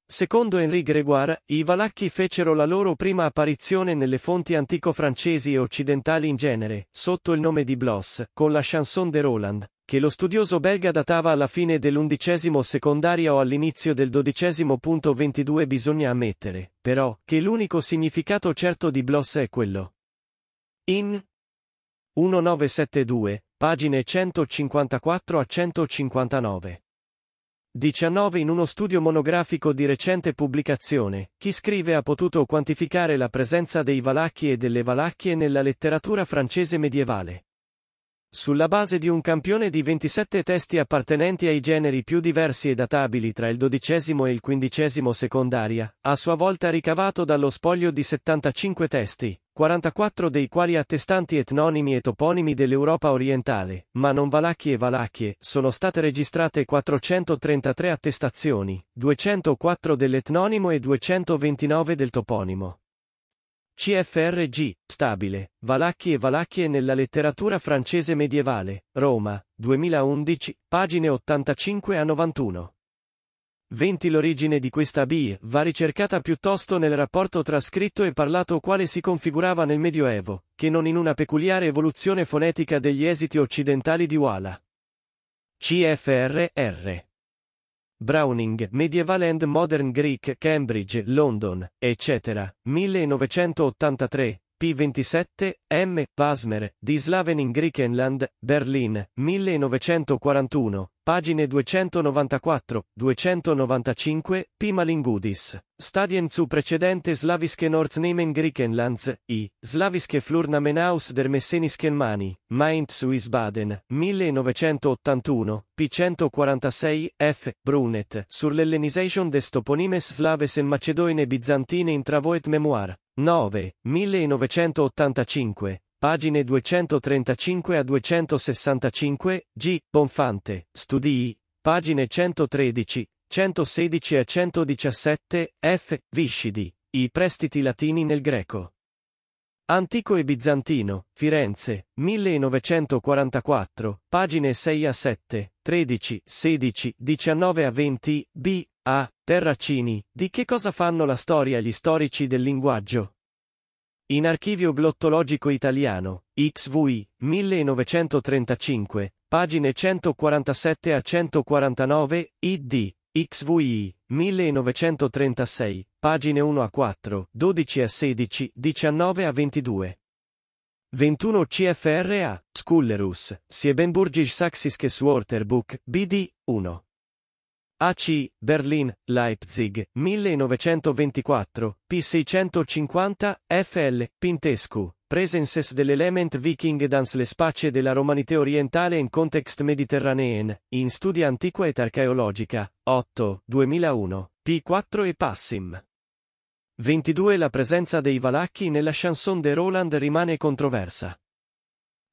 Secondo Henri Gregoire, i Valacchi fecero la loro prima apparizione nelle fonti antico-francesi e occidentali in genere, sotto il nome di Bloss, con la chanson de Roland, che lo studioso belga datava alla fine dell'undicesimo secondaria o all'inizio del dodicesimo. 22 bisogna ammettere, però, che l'unico significato certo di Bloss è quello. In 1972, Pagine 154 a 159. 19 In uno studio monografico di recente pubblicazione, chi scrive ha potuto quantificare la presenza dei valacchi e delle valacchie nella letteratura francese medievale. Sulla base di un campione di 27 testi appartenenti ai generi più diversi e databili tra il XII e il XV secondaria, a sua volta ricavato dallo spoglio di 75 testi, 44 dei quali attestanti etnonimi e toponimi dell'Europa orientale, ma non valacchi e valacchie, sono state registrate 433 attestazioni, 204 dell'etnonimo e 229 del toponimo. CFRG, stabile, Valacchi e Valacchie nella letteratura francese medievale, Roma, 2011, pagine 85 a 91. 20 L'origine di questa B va ricercata piuttosto nel rapporto tra scritto e parlato quale si configurava nel Medioevo, che non in una peculiare evoluzione fonetica degli esiti occidentali di Wala. CFRR Browning, Medieval and Modern Greek, Cambridge, London, eccetera, 1983, P27, M. Wasmer, Die Slaven in Griechenland, Berlin, 1941, pagine 294, 295, P. Malingudis. Stadien zu precedente slaviske Nordsnemen Griechenlands, i, slaviske Flurnamenaus der Messenischen Mani, Mainz Wiesbaden, 1981, p. 146, F. Brunet, sur l'Hellenization des toponimes slaves e macedoine bizantine in Travoet Memoir. 9, 1985, pagine 235 a 265, G. Bonfante, Studii, pagine 113, 116 a 117, F. Viscidi, I prestiti latini nel greco. Antico e bizantino, Firenze, 1944, pagine 6 a 7, 13, 16, 19 a 20, B. A. Terracini, di che cosa fanno la storia gli storici del linguaggio? In Archivio Glottologico Italiano, XVI, 1935, pagine 147 a 149, id. XVI, 1936, pagine 1 a 4, 12 a 16, 19 a 22. 21 CFRA, Skullerus, Siebenburgisch Saxische Wörterbuch, BD, 1. AC, Berlin, Leipzig, 1924, P650, FL, Pintescu, Presences dell'Element Viking dans l'espace della Romanité orientale in context mediterraneen, in studia antiqua et archeologica, 8, 2001, P4 e Passim. 22 La presenza dei Valacchi nella chanson de Roland rimane controversa.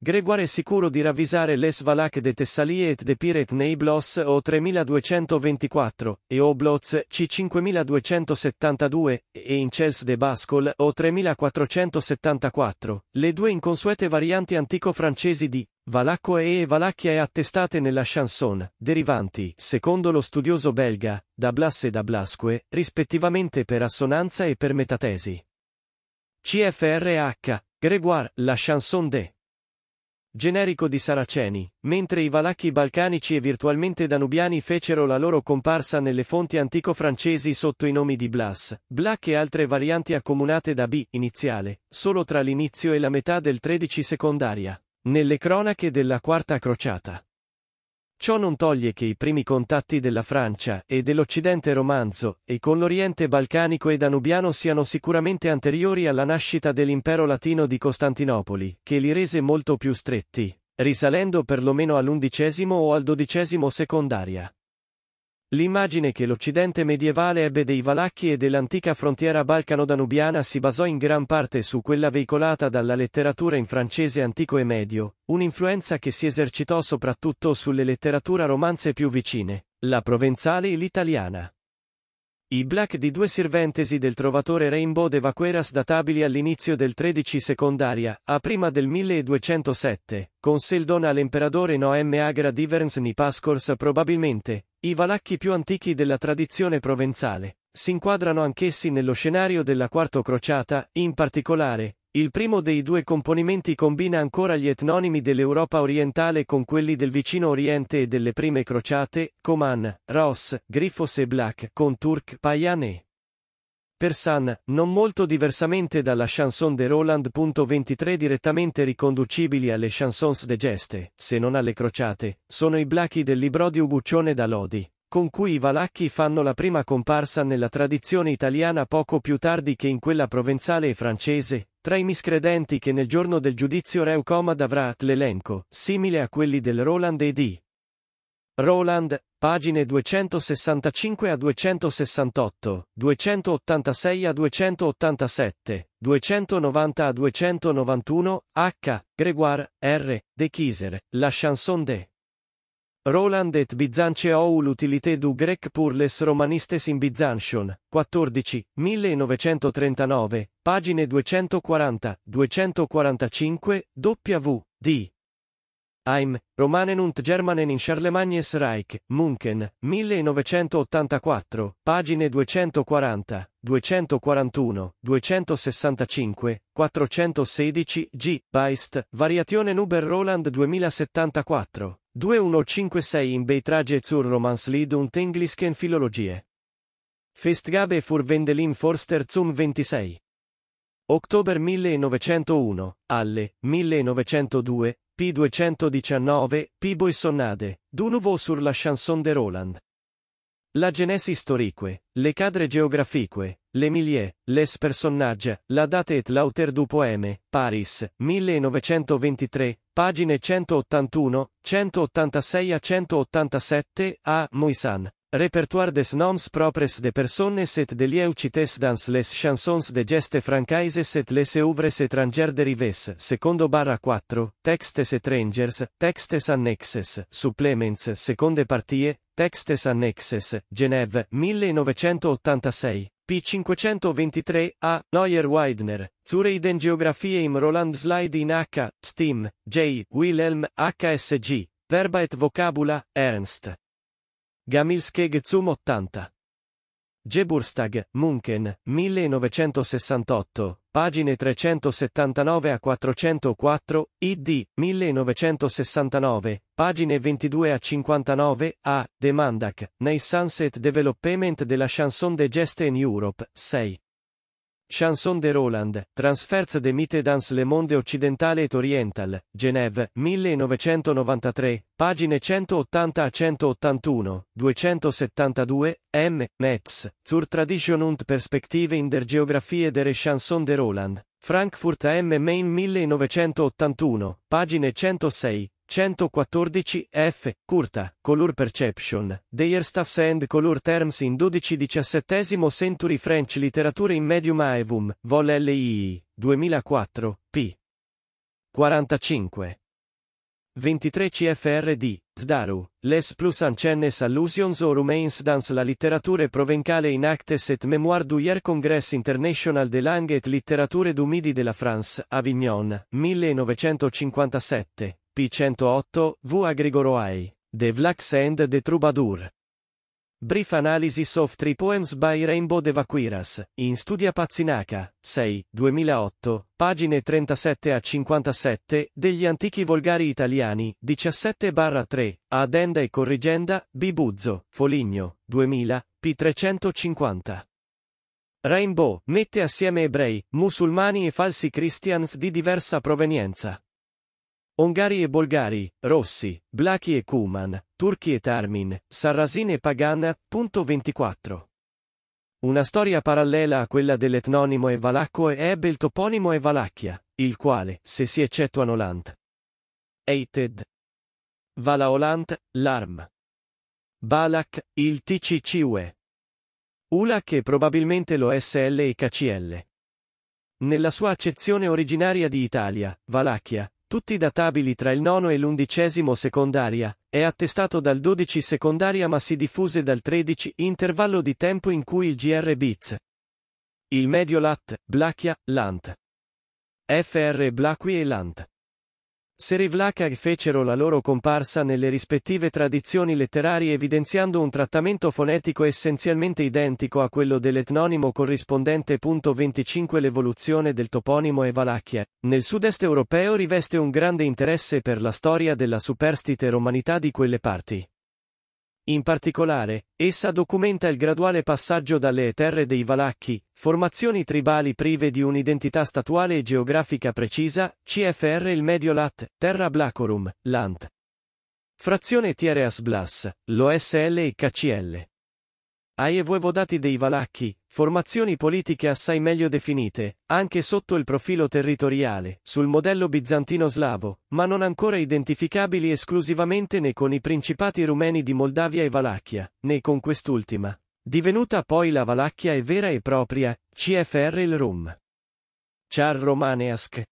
Gregoire è sicuro di ravvisare les valac de Thessalie et de Piret nei Blos o 3224, e Obloz c 5272, e in Cels de Bascol o 3474. Le due inconsuete varianti antico-francesi di Valacco e Valacchia e attestate nella chanson, derivanti, secondo lo studioso belga, da Blas e da Blasque, rispettivamente per assonanza e per metatesi. CFRH, Gregoire, la chanson de generico di Saraceni, mentre i Valacchi balcanici e virtualmente danubiani fecero la loro comparsa nelle fonti antico-francesi sotto i nomi di Blas, Black e altre varianti accomunate da B iniziale, solo tra l'inizio e la metà del XIII secondaria, nelle cronache della Quarta Crociata. Ciò non toglie che i primi contatti della Francia e dell'Occidente romanzo e con l'Oriente balcanico e danubiano siano sicuramente anteriori alla nascita dell'impero latino di Costantinopoli, che li rese molto più stretti, risalendo perlomeno all'undicesimo o al dodicesimo secondaria. L'immagine che l'Occidente medievale ebbe dei Valacchi e dell'antica frontiera balcano-danubiana si basò in gran parte su quella veicolata dalla letteratura in francese antico e medio, un'influenza che si esercitò soprattutto sulle letteratura romanze più vicine, la provenzale e l'italiana. I black di due sirventesi del trovatore Rainbow de Vaqueras databili all'inizio del 13 secondaria, a prima del 1207, con Seldona all'imperatore Noemme Agra Diverns Nipascors probabilmente, i valacchi più antichi della tradizione provenzale, si inquadrano anch'essi nello scenario della Quarto Crociata, in particolare, il primo dei due componimenti combina ancora gli etnonimi dell'Europa orientale con quelli del vicino Oriente e delle prime crociate, Coman, Ross, Griffos e Black, con Turk, Payan e Persan, non molto diversamente dalla chanson de Roland. 23 direttamente riconducibili alle chansons de geste, se non alle crociate, sono i blacchi del libro di Uguccione da Lodi, con cui i valacchi fanno la prima comparsa nella tradizione italiana poco più tardi che in quella provenzale e francese, tra i miscredenti che nel giorno del giudizio Reu Comad avrà l'elenco, simile a quelli del Roland e di Roland, pagine 265 a 268, 286 a 287, 290 a 291, H. Gregoire, R. De Kieser, La chanson de Roland et Byzanceou l'utilité du grec pour les romanistes in Byzantion, 14, 1939, pagine 240, 245, W, D. Heim, Romanen und Germanen in Charlemagnes Reich, Munchen, 1984, pagine 240, 241, 265, 416, G. Beist, Variazione Nuber Roland 2074. 2156 in Beitrage zur Romanslied und Englischen Philologie. Festgabe für Wendelin Forster zum 26. Oktober 1901, alle, 1902, p. 219, p. Boissonnade, du nouveau sur la chanson de Roland. La genesi storique, le cadre geografique, L'Emilie, les personnages, la date et l'auteur du poème, Paris, 1923, pagine 181, 186 a 187, a Moissan. Repertoire des noms propres de personnes et de lieux cités dans les chansons de geste francaises et les œuvres étrangères de Rives, secondo barra 4, textes etrangers, textes annexes, supplements, seconde partie, textes annexes, Genève, 1986. P523 A Neuer Weidner, Zureiden Geografie im Roland Slide in H, Steam, J, Wilhelm, HSG, Verba et Vocabula, Ernst. Gamilskeg Zum 80. Geburstag, Munchen, 1968, pagine 379 a 404, id. 1969, pagine 22 a 59, a. De Mandak, nei Sunset Development de la Chanson de Geste in Europe, 6. Chanson de Roland, Transferts de Mitte dans le monde occidentale et oriental, Genève, 1993, pagine 180 a 181, 272, M. Metz, zur Tradition und Perspektive in der Geografie der Chanson de Roland, Frankfurt AM Main 1981, pagine 106, 114 F. Curta, Color Perception, Their Staffs and Color Terms in 12-17 Century French Literature in Medium Aevum, Vol. LII, 2004, p. 45. 23 CFRD, Zdaru, Les plus ancennes allusions or remains dans la littérature provencale in actes et mémoire du hier Congress international de langue et littérature du Midi de la France, Avignon, 1957, P108, V Agrigoroai, The Vlax and the Troubadour. Brief Analysis of Three Poems by Rainbow de Vaquiras, in Studia Pazzinaca, 6, 2008, pagine 37 a 57, degli antichi volgari italiani, 17-3, Adenda e Corrigenda, Bibuzzo, Foligno, 2000, p350. Rainbow mette assieme ebrei, musulmani e falsi christians di diversa provenienza. Ungari e Bulgari, Rossi, Blachi e Kuman, Turchi e Tarmin, Sarrasin e Pagan. Punto 24. Una storia parallela a quella dell'etnonimo e valacco ebbe il toponimo e Valacchia, il quale, se si eccettuano l'ant. Eited. Valaolant, l'arm. Balak, il TCCUE. Ulak e probabilmente lo SL e KCL. Nella sua accezione originaria di Italia, Valacchia, tutti databili tra il nono e l'undicesimo secondaria, è attestato dal 12 secondaria ma si diffuse dal 13 intervallo di tempo in cui il GR Bits. Il medio LAT, Blachia, Lant. FR Blacqui e Lant. Serivlaka fecero la loro comparsa nelle rispettive tradizioni letterarie evidenziando un trattamento fonetico essenzialmente identico a quello dell'etnonimo corrispondente. 25 L'evoluzione del toponimo e Valacchia. Nel sud-est europeo riveste un grande interesse per la storia della superstite romanità di quelle parti. In particolare, essa documenta il graduale passaggio dalle terre dei Valacchi, formazioni tribali prive di un'identità statuale e geografica precisa, CFR il Medio Lat, Terra Blacorum, Lant. Frazione Tiereas Blas, l'OSL e KCL ai e voivodati dei Valacchi, formazioni politiche assai meglio definite, anche sotto il profilo territoriale, sul modello bizantino-slavo, ma non ancora identificabili esclusivamente né con i principati rumeni di Moldavia e Valacchia, né con quest'ultima, divenuta poi la Valacchia e vera e propria, CFR il Rum. Char Romaneask,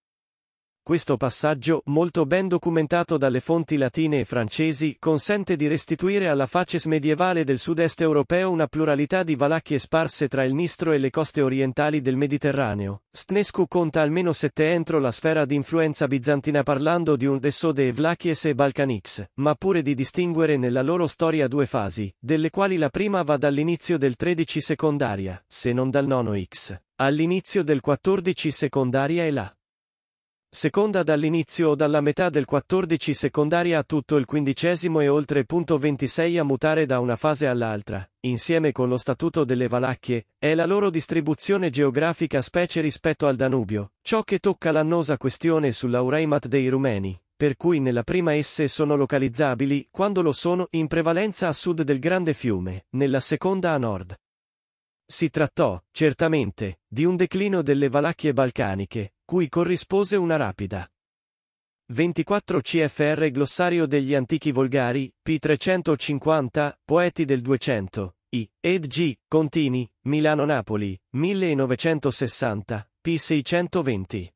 questo passaggio, molto ben documentato dalle fonti latine e francesi, consente di restituire alla facies medievale del sud-est europeo una pluralità di valacchie sparse tra il Nistro e le coste orientali del Mediterraneo. Stnescu conta almeno sette entro la sfera di influenza bizantina parlando di un Essode Vlachies e Balcanix, ma pure di distinguere nella loro storia due fasi, delle quali la prima va dall'inizio del 13 secondaria, se non dal nono X, all'inizio del 14 secondaria e là seconda dall'inizio o dalla metà del XIV secondaria a tutto il XV e oltre. 26 a mutare da una fase all'altra, insieme con lo Statuto delle Valacchie, è la loro distribuzione geografica specie rispetto al Danubio, ciò che tocca l'annosa questione sull'Aureimat dei Rumeni, per cui nella prima esse sono localizzabili, quando lo sono, in prevalenza a sud del grande fiume, nella seconda a nord. Si trattò, certamente, di un declino delle Valacchie balcaniche, cui corrispose una rapida. 24 CFR Glossario degli antichi volgari, P350, Poeti del 200, I, ed G, Contini, Milano-Napoli, 1960, P620.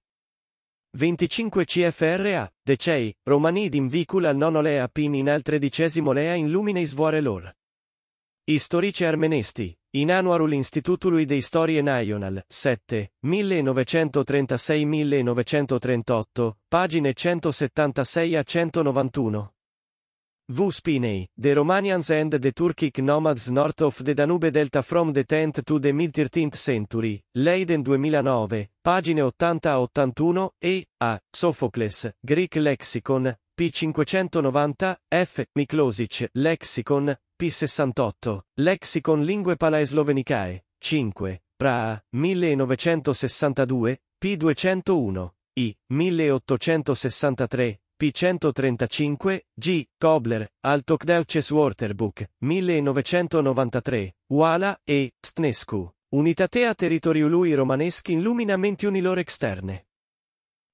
25 CFR A, Decei, Romani Vicula nono lea pin in al tredicesimo lea in lumine isvuare lor. Historici armenesti, in Anuarul Institutului de Istorie Naional, 7, 1936-1938, pagine 176 a 191. V. Spiney, The Romanians and the Turkic Nomads North of the Danube Delta from the 10th to the mid-13th century, Leiden 2009, pagine 80-81, e a Sophocles, Greek Lexicon, p. 590, F. Miklosic, Lexicon, P68, Lexicon Lingue Palaeslovenicae, 5, Praa, 1962, P201, I, 1863, P135, G. Kobler, Altochdeutsches Wörterbuch, 1993, Wala e Stnescu, Unitatea Territoriului Romanesc in Lumina Mentiunilor Externe.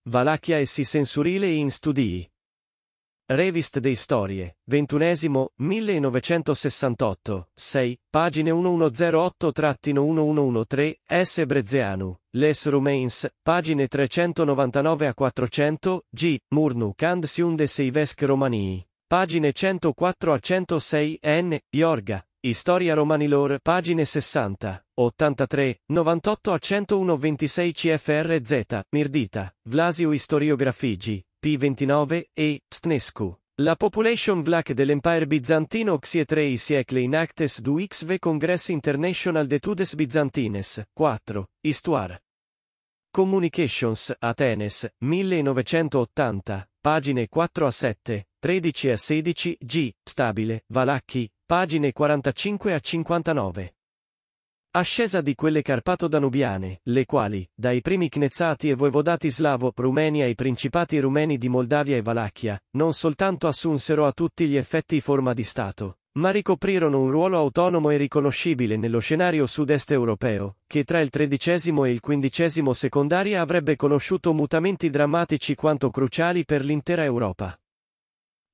Valachia e si sensurile in studii. Revist dei Storie, 21 1968, 6, pagine 1108-1113, S. Brezeanu, Les Romains, pagine 399 a 400, G. Murnu Cand de Seivesc Romanii, pagine 104 a 106, N. Iorga, Historia Romanilor, pagine 60, 83, 98 a 101 26 CFRZ, Mirdita, Vlasio Historiografigi, 29 e Stnescu. La population vlac dell'Empire bizantino xietrei in actes du xv Congress International de Tudes Bizantines, 4, Histoire. Communications, Atenes, 1980, pagine 4 a 7, 13 a 16, G, Stabile, Valacchi, pagine 45 a 59. Ascesa di quelle carpato-danubiane, le quali, dai primi knezzati e voivodati slavo Rumenia ai principati rumeni di Moldavia e Valacchia, non soltanto assunsero a tutti gli effetti forma di Stato, ma ricoprirono un ruolo autonomo e riconoscibile nello scenario sud-est europeo, che tra il XIII e il XV secondaria avrebbe conosciuto mutamenti drammatici quanto cruciali per l'intera Europa.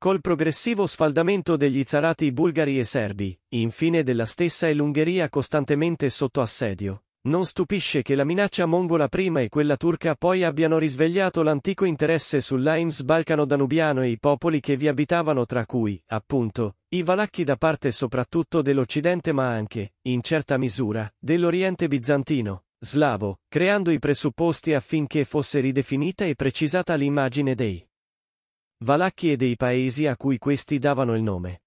Col progressivo sfaldamento degli zarati bulgari e serbi, infine della stessa e l'Ungheria costantemente sotto assedio, non stupisce che la minaccia mongola prima e quella turca poi abbiano risvegliato l'antico interesse sull'Aims balcano-danubiano e i popoli che vi abitavano tra cui, appunto, i Valacchi da parte soprattutto dell'Occidente ma anche, in certa misura, dell'Oriente bizantino, slavo, creando i presupposti affinché fosse ridefinita e precisata l'immagine dei valacchi e dei paesi a cui questi davano il nome.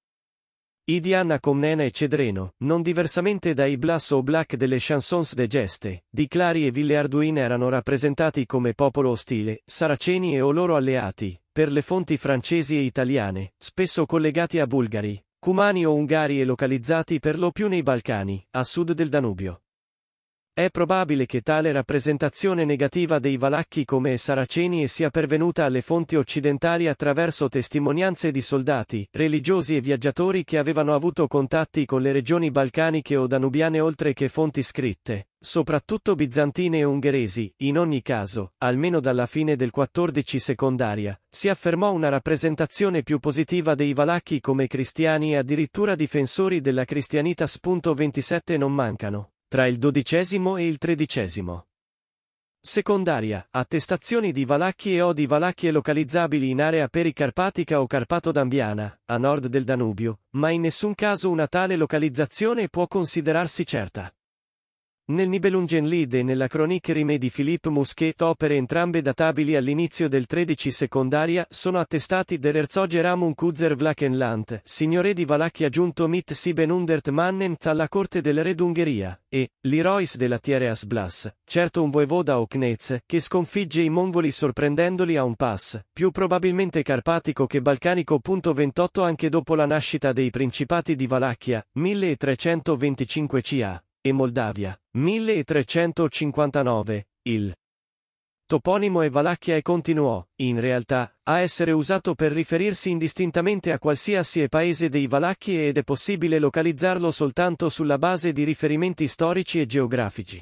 Idi Anna Comnena e Cedreno, non diversamente dai Blas o Black delle chansons de geste, di Clari e Ville Arduin erano rappresentati come popolo ostile, saraceni e o loro alleati, per le fonti francesi e italiane, spesso collegati a bulgari, cumani o ungari e localizzati per lo più nei Balcani, a sud del Danubio. È probabile che tale rappresentazione negativa dei Valacchi come Saraceni sia pervenuta alle fonti occidentali attraverso testimonianze di soldati, religiosi e viaggiatori che avevano avuto contatti con le regioni balcaniche o danubiane oltre che fonti scritte, soprattutto bizantine e ungheresi. In ogni caso, almeno dalla fine del XIV secondaria, si affermò una rappresentazione più positiva dei Valacchi come cristiani e addirittura difensori della cristianità. 27 non mancano tra il XII e il XIII. Secondaria, attestazioni di valacchi e o di valacchie localizzabili in area pericarpatica o carpato-dambiana, a nord del Danubio, ma in nessun caso una tale localizzazione può considerarsi certa. Nel Nibelungenlied e nella Chronique Rime di Philippe Musquet opere entrambe databili all'inizio del XIII secondaria sono attestati der Erzoge Ramun Kuzer Vlachenland, signore di Valacchia giunto mit sieben hundert mannen alla corte del re d'Ungheria, e, l'Irois della Tiereas Blas, certo un voivoda o Knez, che sconfigge i mongoli sorprendendoli a un pass, più probabilmente carpatico che balcanico. 28 Anche dopo la nascita dei principati di Valacchia, 1325 ca e Moldavia, 1359, il toponimo è Valacchia e continuò, in realtà, a essere usato per riferirsi indistintamente a qualsiasi paese dei Valacchi ed è possibile localizzarlo soltanto sulla base di riferimenti storici e geografici.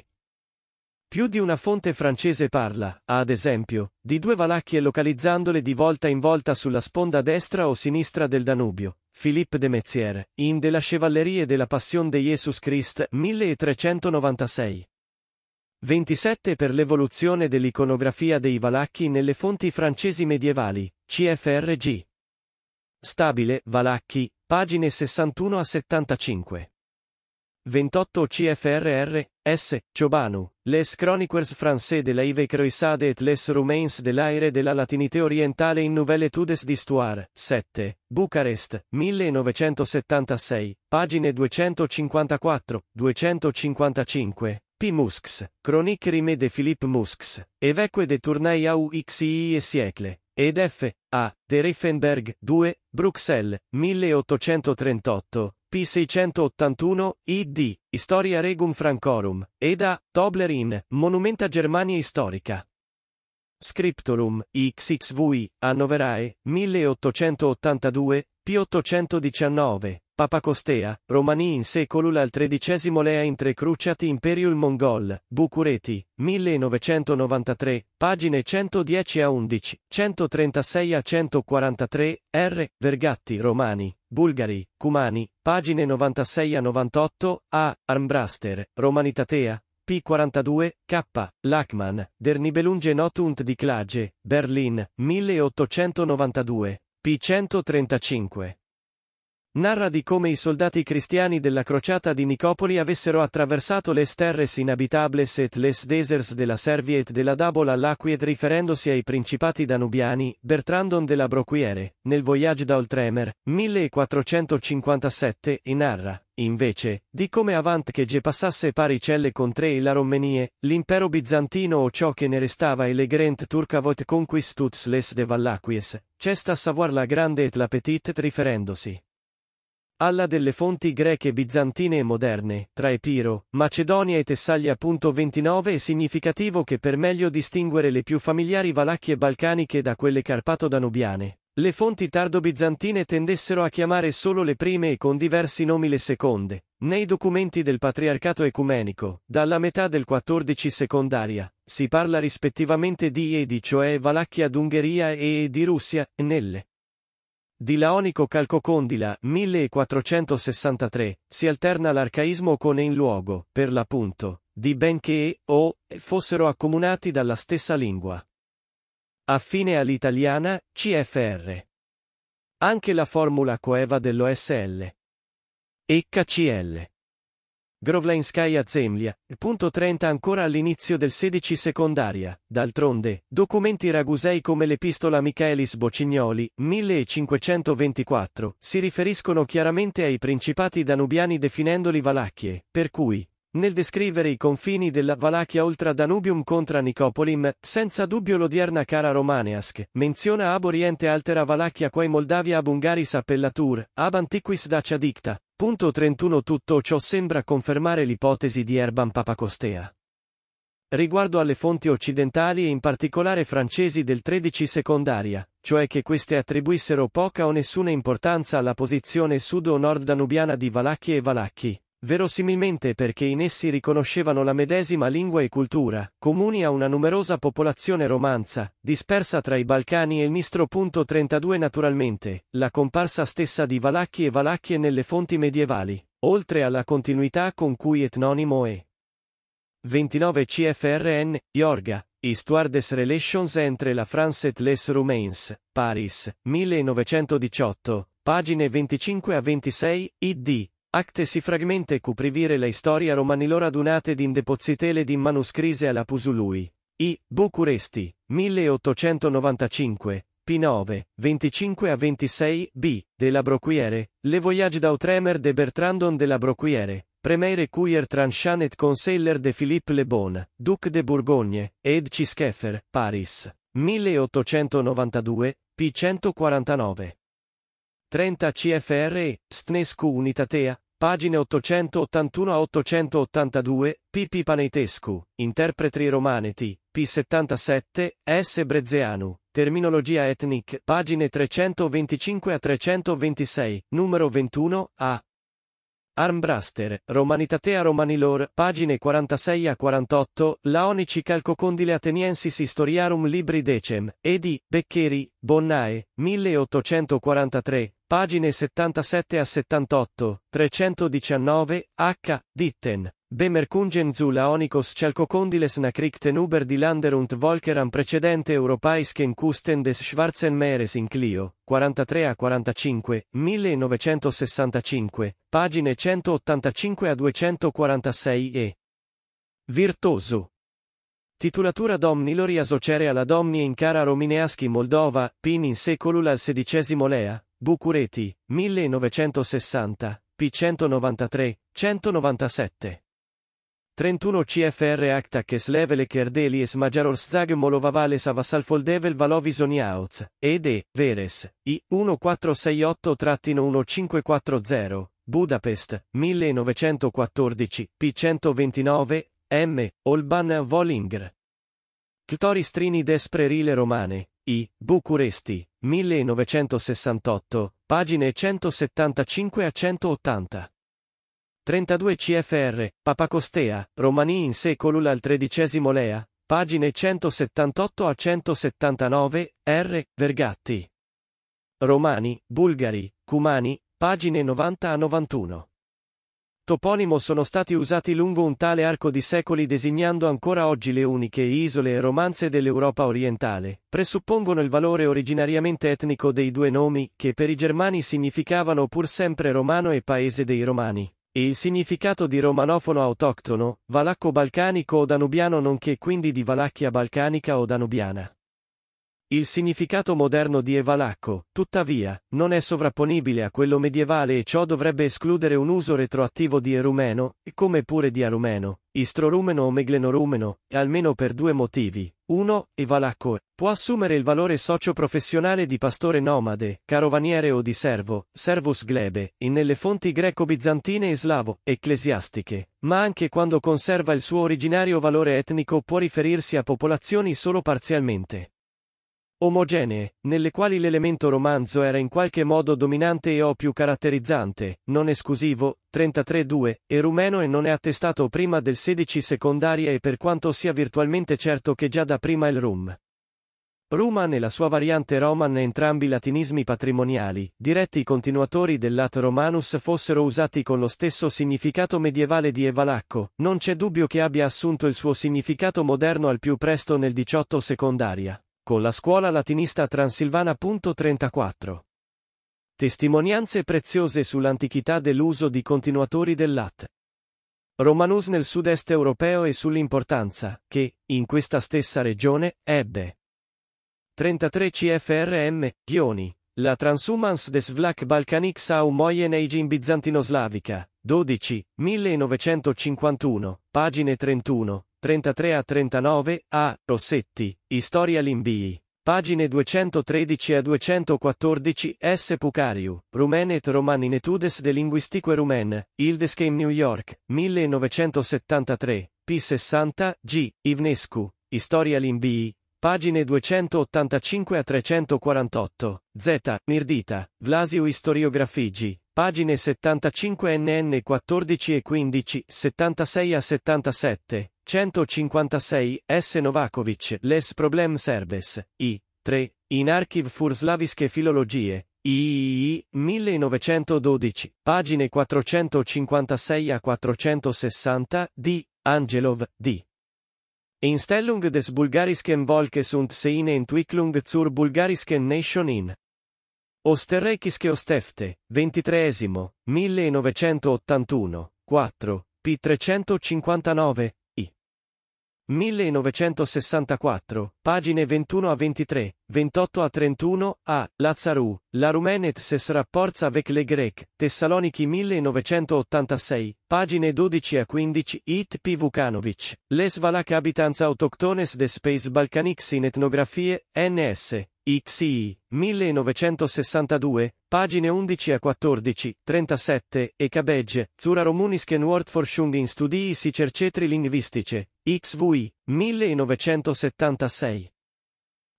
Più di una fonte francese parla, ad esempio, di due valacchie localizzandole di volta in volta sulla sponda destra o sinistra del Danubio. Philippe de Metzier, in De la Chevalerie de la Passion de Jesus Christ 1396. 27 per l'evoluzione dell'iconografia dei valacchi nelle fonti francesi medievali, CFRG. Stabile, Valacchi, pagine 61 a 75. 28 CFRR, S. Ciobanu, Les Chroniqueurs français de l'Aïve Croissade et les Romains de l'aire de la Latinité orientale in Nouvelle Etudes d'Histoire, 7, Bucarest, 1976, pagine 254, 255. P. Musks, Chronique Rimé de Philippe Musks, Évêque de Tournai au XII siècle, ed F. A. de Riffenberg, 2, Bruxelles, 1838, P681, id, Historia Regum Francorum, Eda, Toblerin, Monumenta Germania Historica. Scriptorum, XXVI, Annoverae, 1882, P819, Papa Costea, Romani in secolul al XIII lea in Tre cruciati imperiul mongol, Bucureti, 1993, pagine 110 a 11, 136 a 143, R, Vergatti Romani, Bulgari, Cumani, pagine 96 a 98, A, Armbraster, Romanitatea, P42, K, Lachmann, Der Nibelunge Notunt di Klage, Berlin, 1892, P135 narra di come i soldati cristiani della crociata di Nicopoli avessero attraversato les terres inabitables et les deserts della Servia et della Dabola l'Aquiet riferendosi ai principati danubiani, Bertrandon della Broquiere, nel Voyage d'Oltremer, 1457, e narra, invece, di come avant che ge passasse paricelle con tre e la Romenie, l'impero bizantino o ciò che ne restava e le grand turcavot conquistuts les de Vallaquies, cesta savoir la grande et la petite riferendosi alla delle fonti greche bizantine e moderne, tra Epiro, Macedonia e Tessaglia. 29 È significativo che per meglio distinguere le più familiari valacchie balcaniche da quelle carpato-danubiane, le fonti tardo-bizantine tendessero a chiamare solo le prime e con diversi nomi le seconde. Nei documenti del patriarcato ecumenico, dalla metà del XIV secondaria, si parla rispettivamente di Edi, cioè Valacchia d'Ungheria e di Russia, nelle di Laonico Calcocondila, 1463, si alterna l'arcaismo con e in luogo, per l'appunto, di benché o fossero accomunati dalla stessa lingua. Affine all'italiana, CFR. Anche la formula coeva dell'OSL. HCL. Grovlenskaya Zemlia, punto 30 ancora all'inizio del 16 secondaria, d'altronde, documenti ragusei come l'epistola Michaelis Bocignoli, 1524, si riferiscono chiaramente ai principati danubiani definendoli Valacchie, per cui, nel descrivere i confini della Valachia oltre Danubium contra Nicopolim, senza dubbio l'odierna cara Romaneask, menziona ab Oriente altera Valachia quae Moldavia ab Ungaris appellatur, ab antiquis Dacia dicta. Punto 31 Tutto ciò sembra confermare l'ipotesi di Erban Papacostea. Riguardo alle fonti occidentali e in particolare francesi del 13 secondaria, cioè che queste attribuissero poca o nessuna importanza alla posizione sud o nord danubiana di Valacchi e Valacchi, verosimilmente perché in essi riconoscevano la medesima lingua e cultura, comuni a una numerosa popolazione romanza, dispersa tra i Balcani e il Nistro. 32 Naturalmente, la comparsa stessa di Valacchi e Valacchie nelle fonti medievali, oltre alla continuità con cui etnonimo e 29 CFRN, Iorga, Histoire des Relations entre la France et les Roumains, Paris, 1918, pagine 25 a 26, id. Acte si fragmente cuprivire privire la istoria romanilor adunate din depozzitele din manuscrise alla Pusului. I. Bucuresti, 1895, P9, 25 a 26, B. De la Broquiere, Le voyage d'Autremer de Bertrandon de la Broquiere, Premere cuier tranchanet conseiller de Philippe Le Bon, Duc de Bourgogne, ed Cischeffer, Paris, 1892, p. 149. 30 CFR, Stnescu Unitatea, Pagine 881 a 882, Pippi Paneitescu, Interpretri Romaneti, P77, S. Brezzeanu, Terminologia Etnic, pagine 325 a 326, numero 21, A. Armbraster, Romanitatea Romanilor, pagine 46 a 48, Laonici Calcocondile Ateniensis Historiarum Libri Decem, Edi, Beccheri, Bonnae, 1843, pagine 77 a 78, 319, H, Ditten, Bemerkungen zu Laonikos Chalkokondiles Nachrichten über di Lander und Volker am precedente europaischen Kusten des Schwarzen Meeres in Clio, 43 a 45, 1965, pagine 185 a 246 e. Virtuoso. Titulatura loria socere alla Domni in Cara Romineaschi Moldova, Pin in secolul al sedicesimo lea, Bucureti, 1960, P193, 197. 31 CFR Acta che Keslevele Kerdelies Magyarország Molovavale Savassalfoldevel Valovizoniauz, ed e, Veres, I, 1468-1540, Budapest, 1914, P129, M, Olban Volinger. Ctori strini despre rile romane, i. Bucuresti, 1968, pagine 175 a 180. 32 CFR, Papacostea, Romani in secolo al XIII Lea, pagine 178 a 179, R. Vergatti. Romani, Bulgari, Cumani, pagine 90 a 91 toponimo sono stati usati lungo un tale arco di secoli designando ancora oggi le uniche isole e romanze dell'Europa orientale, presuppongono il valore originariamente etnico dei due nomi, che per i germani significavano pur sempre romano e paese dei romani, e il significato di romanofono autoctono, valacco-balcanico o danubiano nonché quindi di Valacchia balcanica o danubiana. Il significato moderno di Evalacco, tuttavia, non è sovrapponibile a quello medievale e ciò dovrebbe escludere un uso retroattivo di Erumeno, come pure di Arumeno, Istrorumeno o Meglenorumeno, e almeno per due motivi. 1. Evalacco può assumere il valore socio-professionale di pastore nomade, carovaniere o di servo, servus glebe, e nelle fonti greco-bizantine e slavo, ecclesiastiche, ma anche quando conserva il suo originario valore etnico può riferirsi a popolazioni solo parzialmente omogenee, nelle quali l'elemento romanzo era in qualche modo dominante e o più caratterizzante, non esclusivo, 33-2, e rumeno e non è attestato prima del 16 secondaria e per quanto sia virtualmente certo che già da prima il rum. Ruman e la sua variante Roman entrambi latinismi patrimoniali, diretti continuatori del lat romanus fossero usati con lo stesso significato medievale di Evalacco, non c'è dubbio che abbia assunto il suo significato moderno al più presto nel 18 secondaria con la scuola latinista transilvana.34. Testimonianze preziose sull'antichità dell'uso di continuatori del latte. Romanus nel sud-est europeo e sull'importanza che, in questa stessa regione, ebbe. 33 CFRM, Ghioni, la Transhumance des Vlach Balkanics au Moyen Age in Bizantino-Slavica, 12, 1951, pagine 31, 33 a 39, a. Rossetti, Historia Limbii. Pagine 213 a 214, S. Pucariu, Rumene et Romaninitudes de Linguistique Rumen, Hildesheim New York, 1973, p. 60, G. Ivnescu, Historia Limbii, pagine 285 a 348, Z. Mirdita, Vlasio Historiografigi, pagine 75 nn 14 e 15, 76 a 77, 156, S. Novakovic, Les Problèmes Serbes, I. 3, in Archiv fur slaviske filologie, I. 1912, pagine 456 a 460, D. Angelov, di Instellung des Bulgarischen Volkes und seine Entwicklung zur Bulgarischen Nation in Osterreichische Ostefte, 23, 1981, 4, p. 359, 1964, pagine 21 a 23, 28 a 31, a Lazzaru, La Rumenet ses rapports avec le grec, Tessaloniki 1986, pagine 12 a 15, It P. Vukanovic, Les valac habitants autochtones des Space Balkanics in etnografie, NS, XI, 1962, pagine 11 a 14, 37, e Cabegge, Zura Romunisken Wortforschung in Studii si Cercetri Linguistice, XVI, 1976.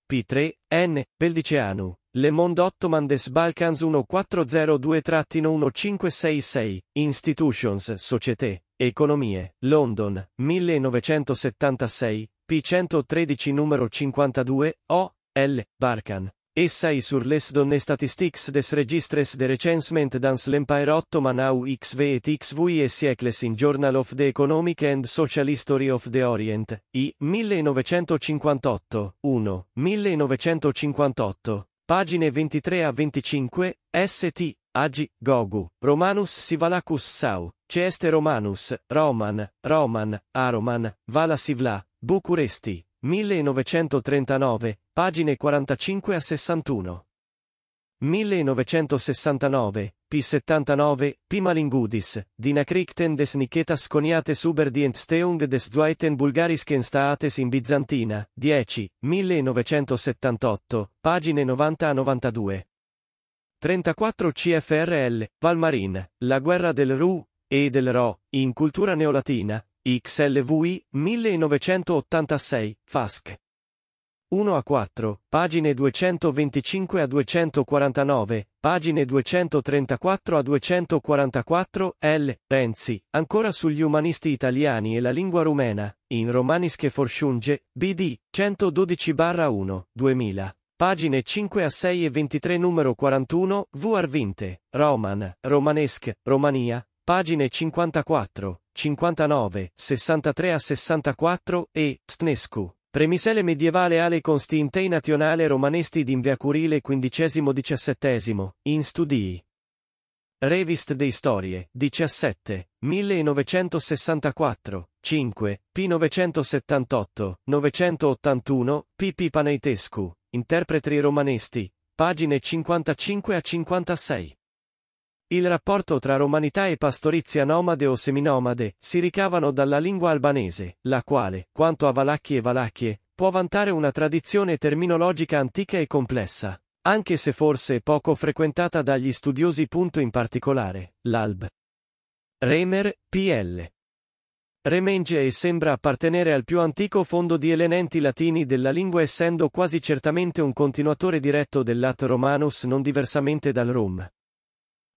P3, N, Peldiceanu, Le Monde Ottoman des Balkans 1402-1566, Institutions, Societe, Economie, London, 1976, P113 numero 52, O, l. Barkan. Essa Essai sur les données statistiques des registres de recensement dans l'Empire Ottoman au XV et XV e siècles in Journal of the Economic and Social History of the Orient, I. 1958, 1, 1958, pagine 23 a 25, ST, Agi, Gogu, Romanus Sivalacus Sau, Ceste Romanus, Roman, Roman, Aroman, Vala Sivla, Bucuresti, 1939, pagine 45 a 61. 1969, P79, P. Malingudis, Dina Krichten des Niketas coniates uber die Entstehung des Zweiten Bulgarischen Staates in Bizantina, 10, 1978, pagine 90 a 92. 34 CFRL, Valmarin, La guerra del Ru e del Ro, in cultura neolatina, XLVI 1986, FASC. 1 a 4, pagine 225 a 249, pagine 234 a 244, L. Renzi, ancora sugli umanisti italiani e la lingua rumena, in Romanische Forschunge, BD, 112-1, 2000. Pagine 5 a 6 e 23 numero 41, VR Vinte, Roman, Romanesque, Romania, pagine 54, 59, 63 a 64 e Stnescu. Premisele medievale ale constintei nazionale romanesti d'inviacurile XV-XVII, in studii. Revist dei Storie, 17, 1964, 5, P978, 981, P.P. Paneitescu, Interpreti romanesti, pagine 55 a 56. Il rapporto tra romanità e pastorizia nomade o seminomade si ricavano dalla lingua albanese, la quale, quanto a valacchi e valacchie, può vantare una tradizione terminologica antica e complessa, anche se forse poco frequentata dagli studiosi. Punto in particolare, l'alb. Remer, PL. Remenge e sembra appartenere al più antico fondo di elementi latini della lingua essendo quasi certamente un continuatore diretto dell'at romanus non diversamente dal rum,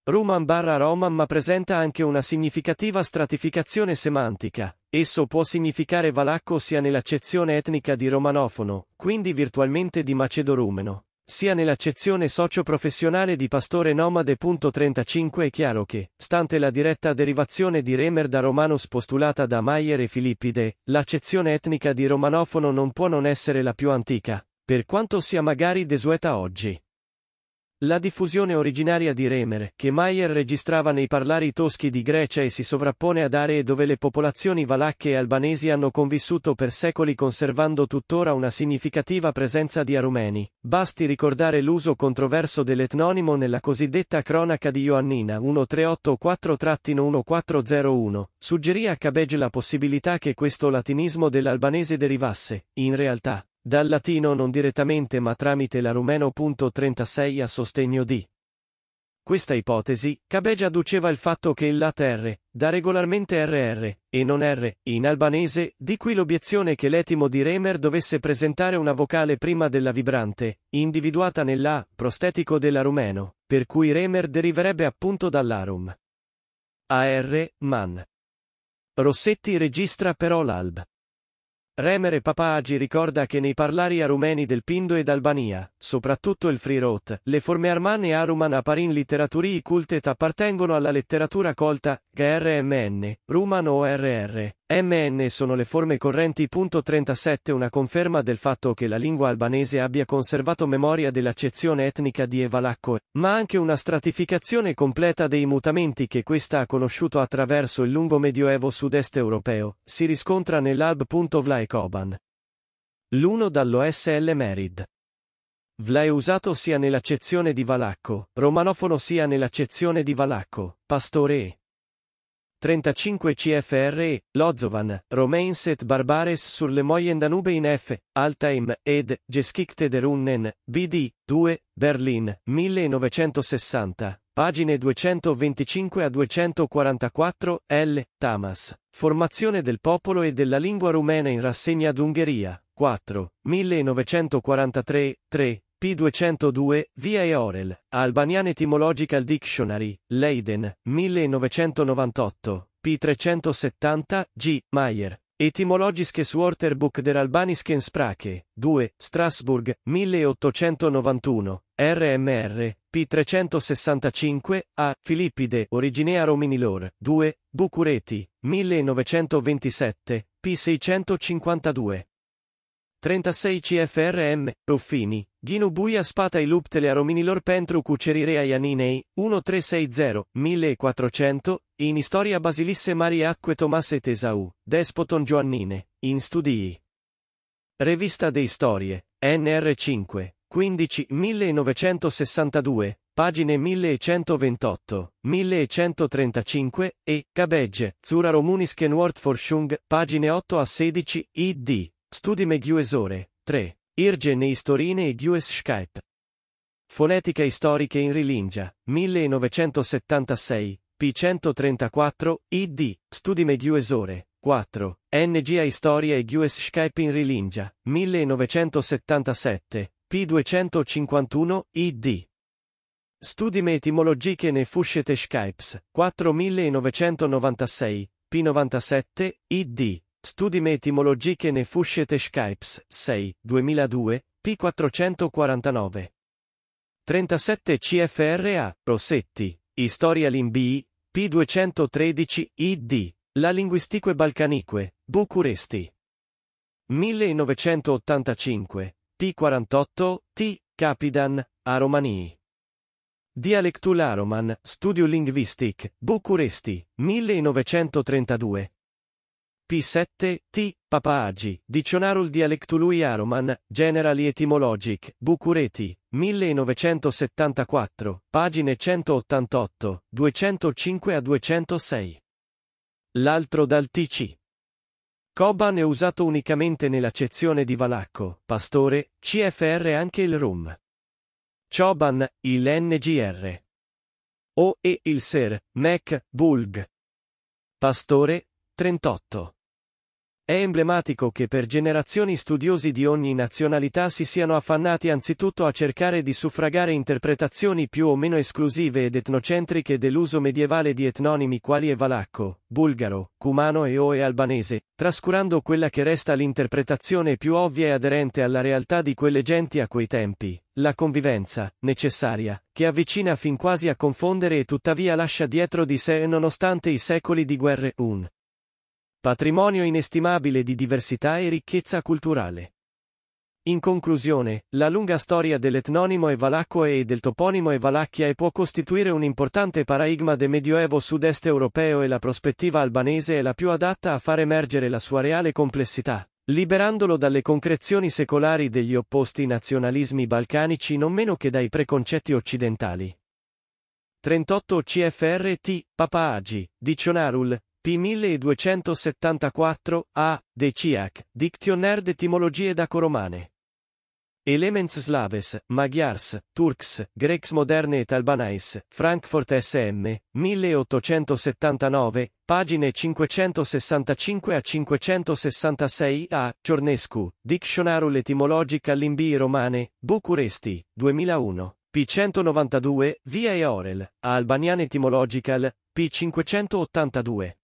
Ruman barra Roman ma presenta anche una significativa stratificazione semantica. Esso può significare valacco sia nell'accezione etnica di romanofono, quindi virtualmente di macedo-rumeno, sia nell'accezione socio-professionale di pastore nomade. 35 È chiaro che, stante la diretta derivazione di Remer da Romanus postulata da Maier e Filippide, l'accezione etnica di romanofono non può non essere la più antica, per quanto sia magari desueta oggi. La diffusione originaria di Remer, che Mayer registrava nei parlari toschi di Grecia e si sovrappone ad aree dove le popolazioni valacche e albanesi hanno convissuto per secoli conservando tuttora una significativa presenza di arumeni. Basti ricordare l'uso controverso dell'etnonimo nella cosiddetta cronaca di Ioannina 1384-1401, suggerì a Cabege la possibilità che questo latinismo dell'albanese derivasse, in realtà, dal latino non direttamente ma tramite la rumeno.36 a sostegno di. Questa ipotesi, Cabegia adduceva il fatto che il lat R, da regolarmente RR, e non R, in albanese, di cui l'obiezione che l'etimo di Remer dovesse presentare una vocale prima della vibrante, individuata nell'A, prostetico della rumeno, per cui Remer deriverebbe appunto dall'arum. AR, man. Rossetti registra però l'alb. Remere Papagi ricorda che nei parlari arumeni del Pindo ed Albania, soprattutto il Frirot, le forme armane e aruman aparin litteraturii cultet appartengono alla letteratura colta, GRMN, ruman o rr, MN sono le forme correnti. 37 Una conferma del fatto che la lingua albanese abbia conservato memoria dell'accezione etnica di Evalacco, ma anche una stratificazione completa dei mutamenti che questa ha conosciuto attraverso il lungo medioevo sud-est europeo, si riscontra nell'Alb. Vlaekoban. L'uno dall'OSL Merid. Vla usato sia nell'accezione di valacco, romanofono sia nell'accezione di valacco, pastore e 35 CFRE, Lozovan, Romeinset Barbares sur le Moyen Danube in F, Altheim, ed Geschichte der Unnen, BD, 2, Berlin, 1960, pagine 225 a 244, L, Tamas, Formazione del popolo e della lingua rumena in rassegna d'Ungheria, 4, 1943, 3, P202, via Eorel, Albanian Etymological Dictionary, Leiden, 1998, P370, G. Mayer. Etymologische Wörterbuch der Albanischen Sprache, 2, Strasbourg, 1891, RMR, P365, A. Filippide, Originea Rominilor, 2, Bucureti, 1927, P652. 36 CFRM, Ruffini, spata spatai luptele a rominilor pentru cucerirea Ianinei, 1360-1400, in istoria basilisse Marie acque Tomase Tesau, despoton Giovannine, in studii. Revista dei Storie, NR5, 15 1962, pagine 1128, 1135, e Cabegge, Zura Romunisken Word for pagine 8 a 16, id. Studi megiuesore, 3. Irgen e Istorine e Guesschkeit. Fonetiche storiche in Rilingia, 1976, p. 134, id, studi Meguesore, 4, NGA Storia e Guesschkeit in Rilingia, 1977, p. 251, id. Studime etimologiche ne fuschete Skypes, 4996, p. 97, id, Studime etimologiche ne fuscete Skypes, 6, 2002, p. 449. 37 CFRA, Rossetti, Historia Limbi, p. 213, id. La linguistique balcanique, Bucuresti. 1985, p. 48, t. Capidan, a Romanii. Aroman, Studio Linguistic, Bucuresti, 1932. P7, T, Papagi, Diccionarul dialectului Aroman, Generali Etymologic, Bucureti, 1974, pagine 188, 205 a 206. L'altro dal TC. Coban è usato unicamente nell'accezione di valacco, pastore, CFR anche il rum. Choban, il NGR. O e il ser, Mac, Bulg. Pastore, 38. È emblematico che per generazioni studiosi di ogni nazionalità si siano affannati anzitutto a cercare di suffragare interpretazioni più o meno esclusive ed etnocentriche dell'uso medievale di etnonimi quali è valacco, bulgaro, cumano e o e albanese, trascurando quella che resta l'interpretazione più ovvia e aderente alla realtà di quelle genti a quei tempi, la convivenza, necessaria, che avvicina fin quasi a confondere e tuttavia lascia dietro di sé nonostante i secoli di guerre un Patrimonio inestimabile di diversità e ricchezza culturale. In conclusione, la lunga storia dell'etnonimo e valacco e del toponimo e valacchia può costituire un importante paradigma del medioevo sud-est europeo e la prospettiva albanese è la più adatta a far emergere la sua reale complessità, liberandolo dalle concrezioni secolari degli opposti nazionalismi balcanici non meno che dai preconcetti occidentali. 38 CFRT, Papa Agi, Diccionarul, P1274, A, De Deciac, Dictionnaire d'etimologie daco-romane. Elements Slaves, Magyars, Turks, Grecs moderne et Albanais, Frankfurt SM, 1879, pagine 565 a 566 a Ciornescu, Dictionarul Etimologic all'Imbii Romane, Bucuresti, 2001. P192, via Eorel, Albanian Etymological, P582.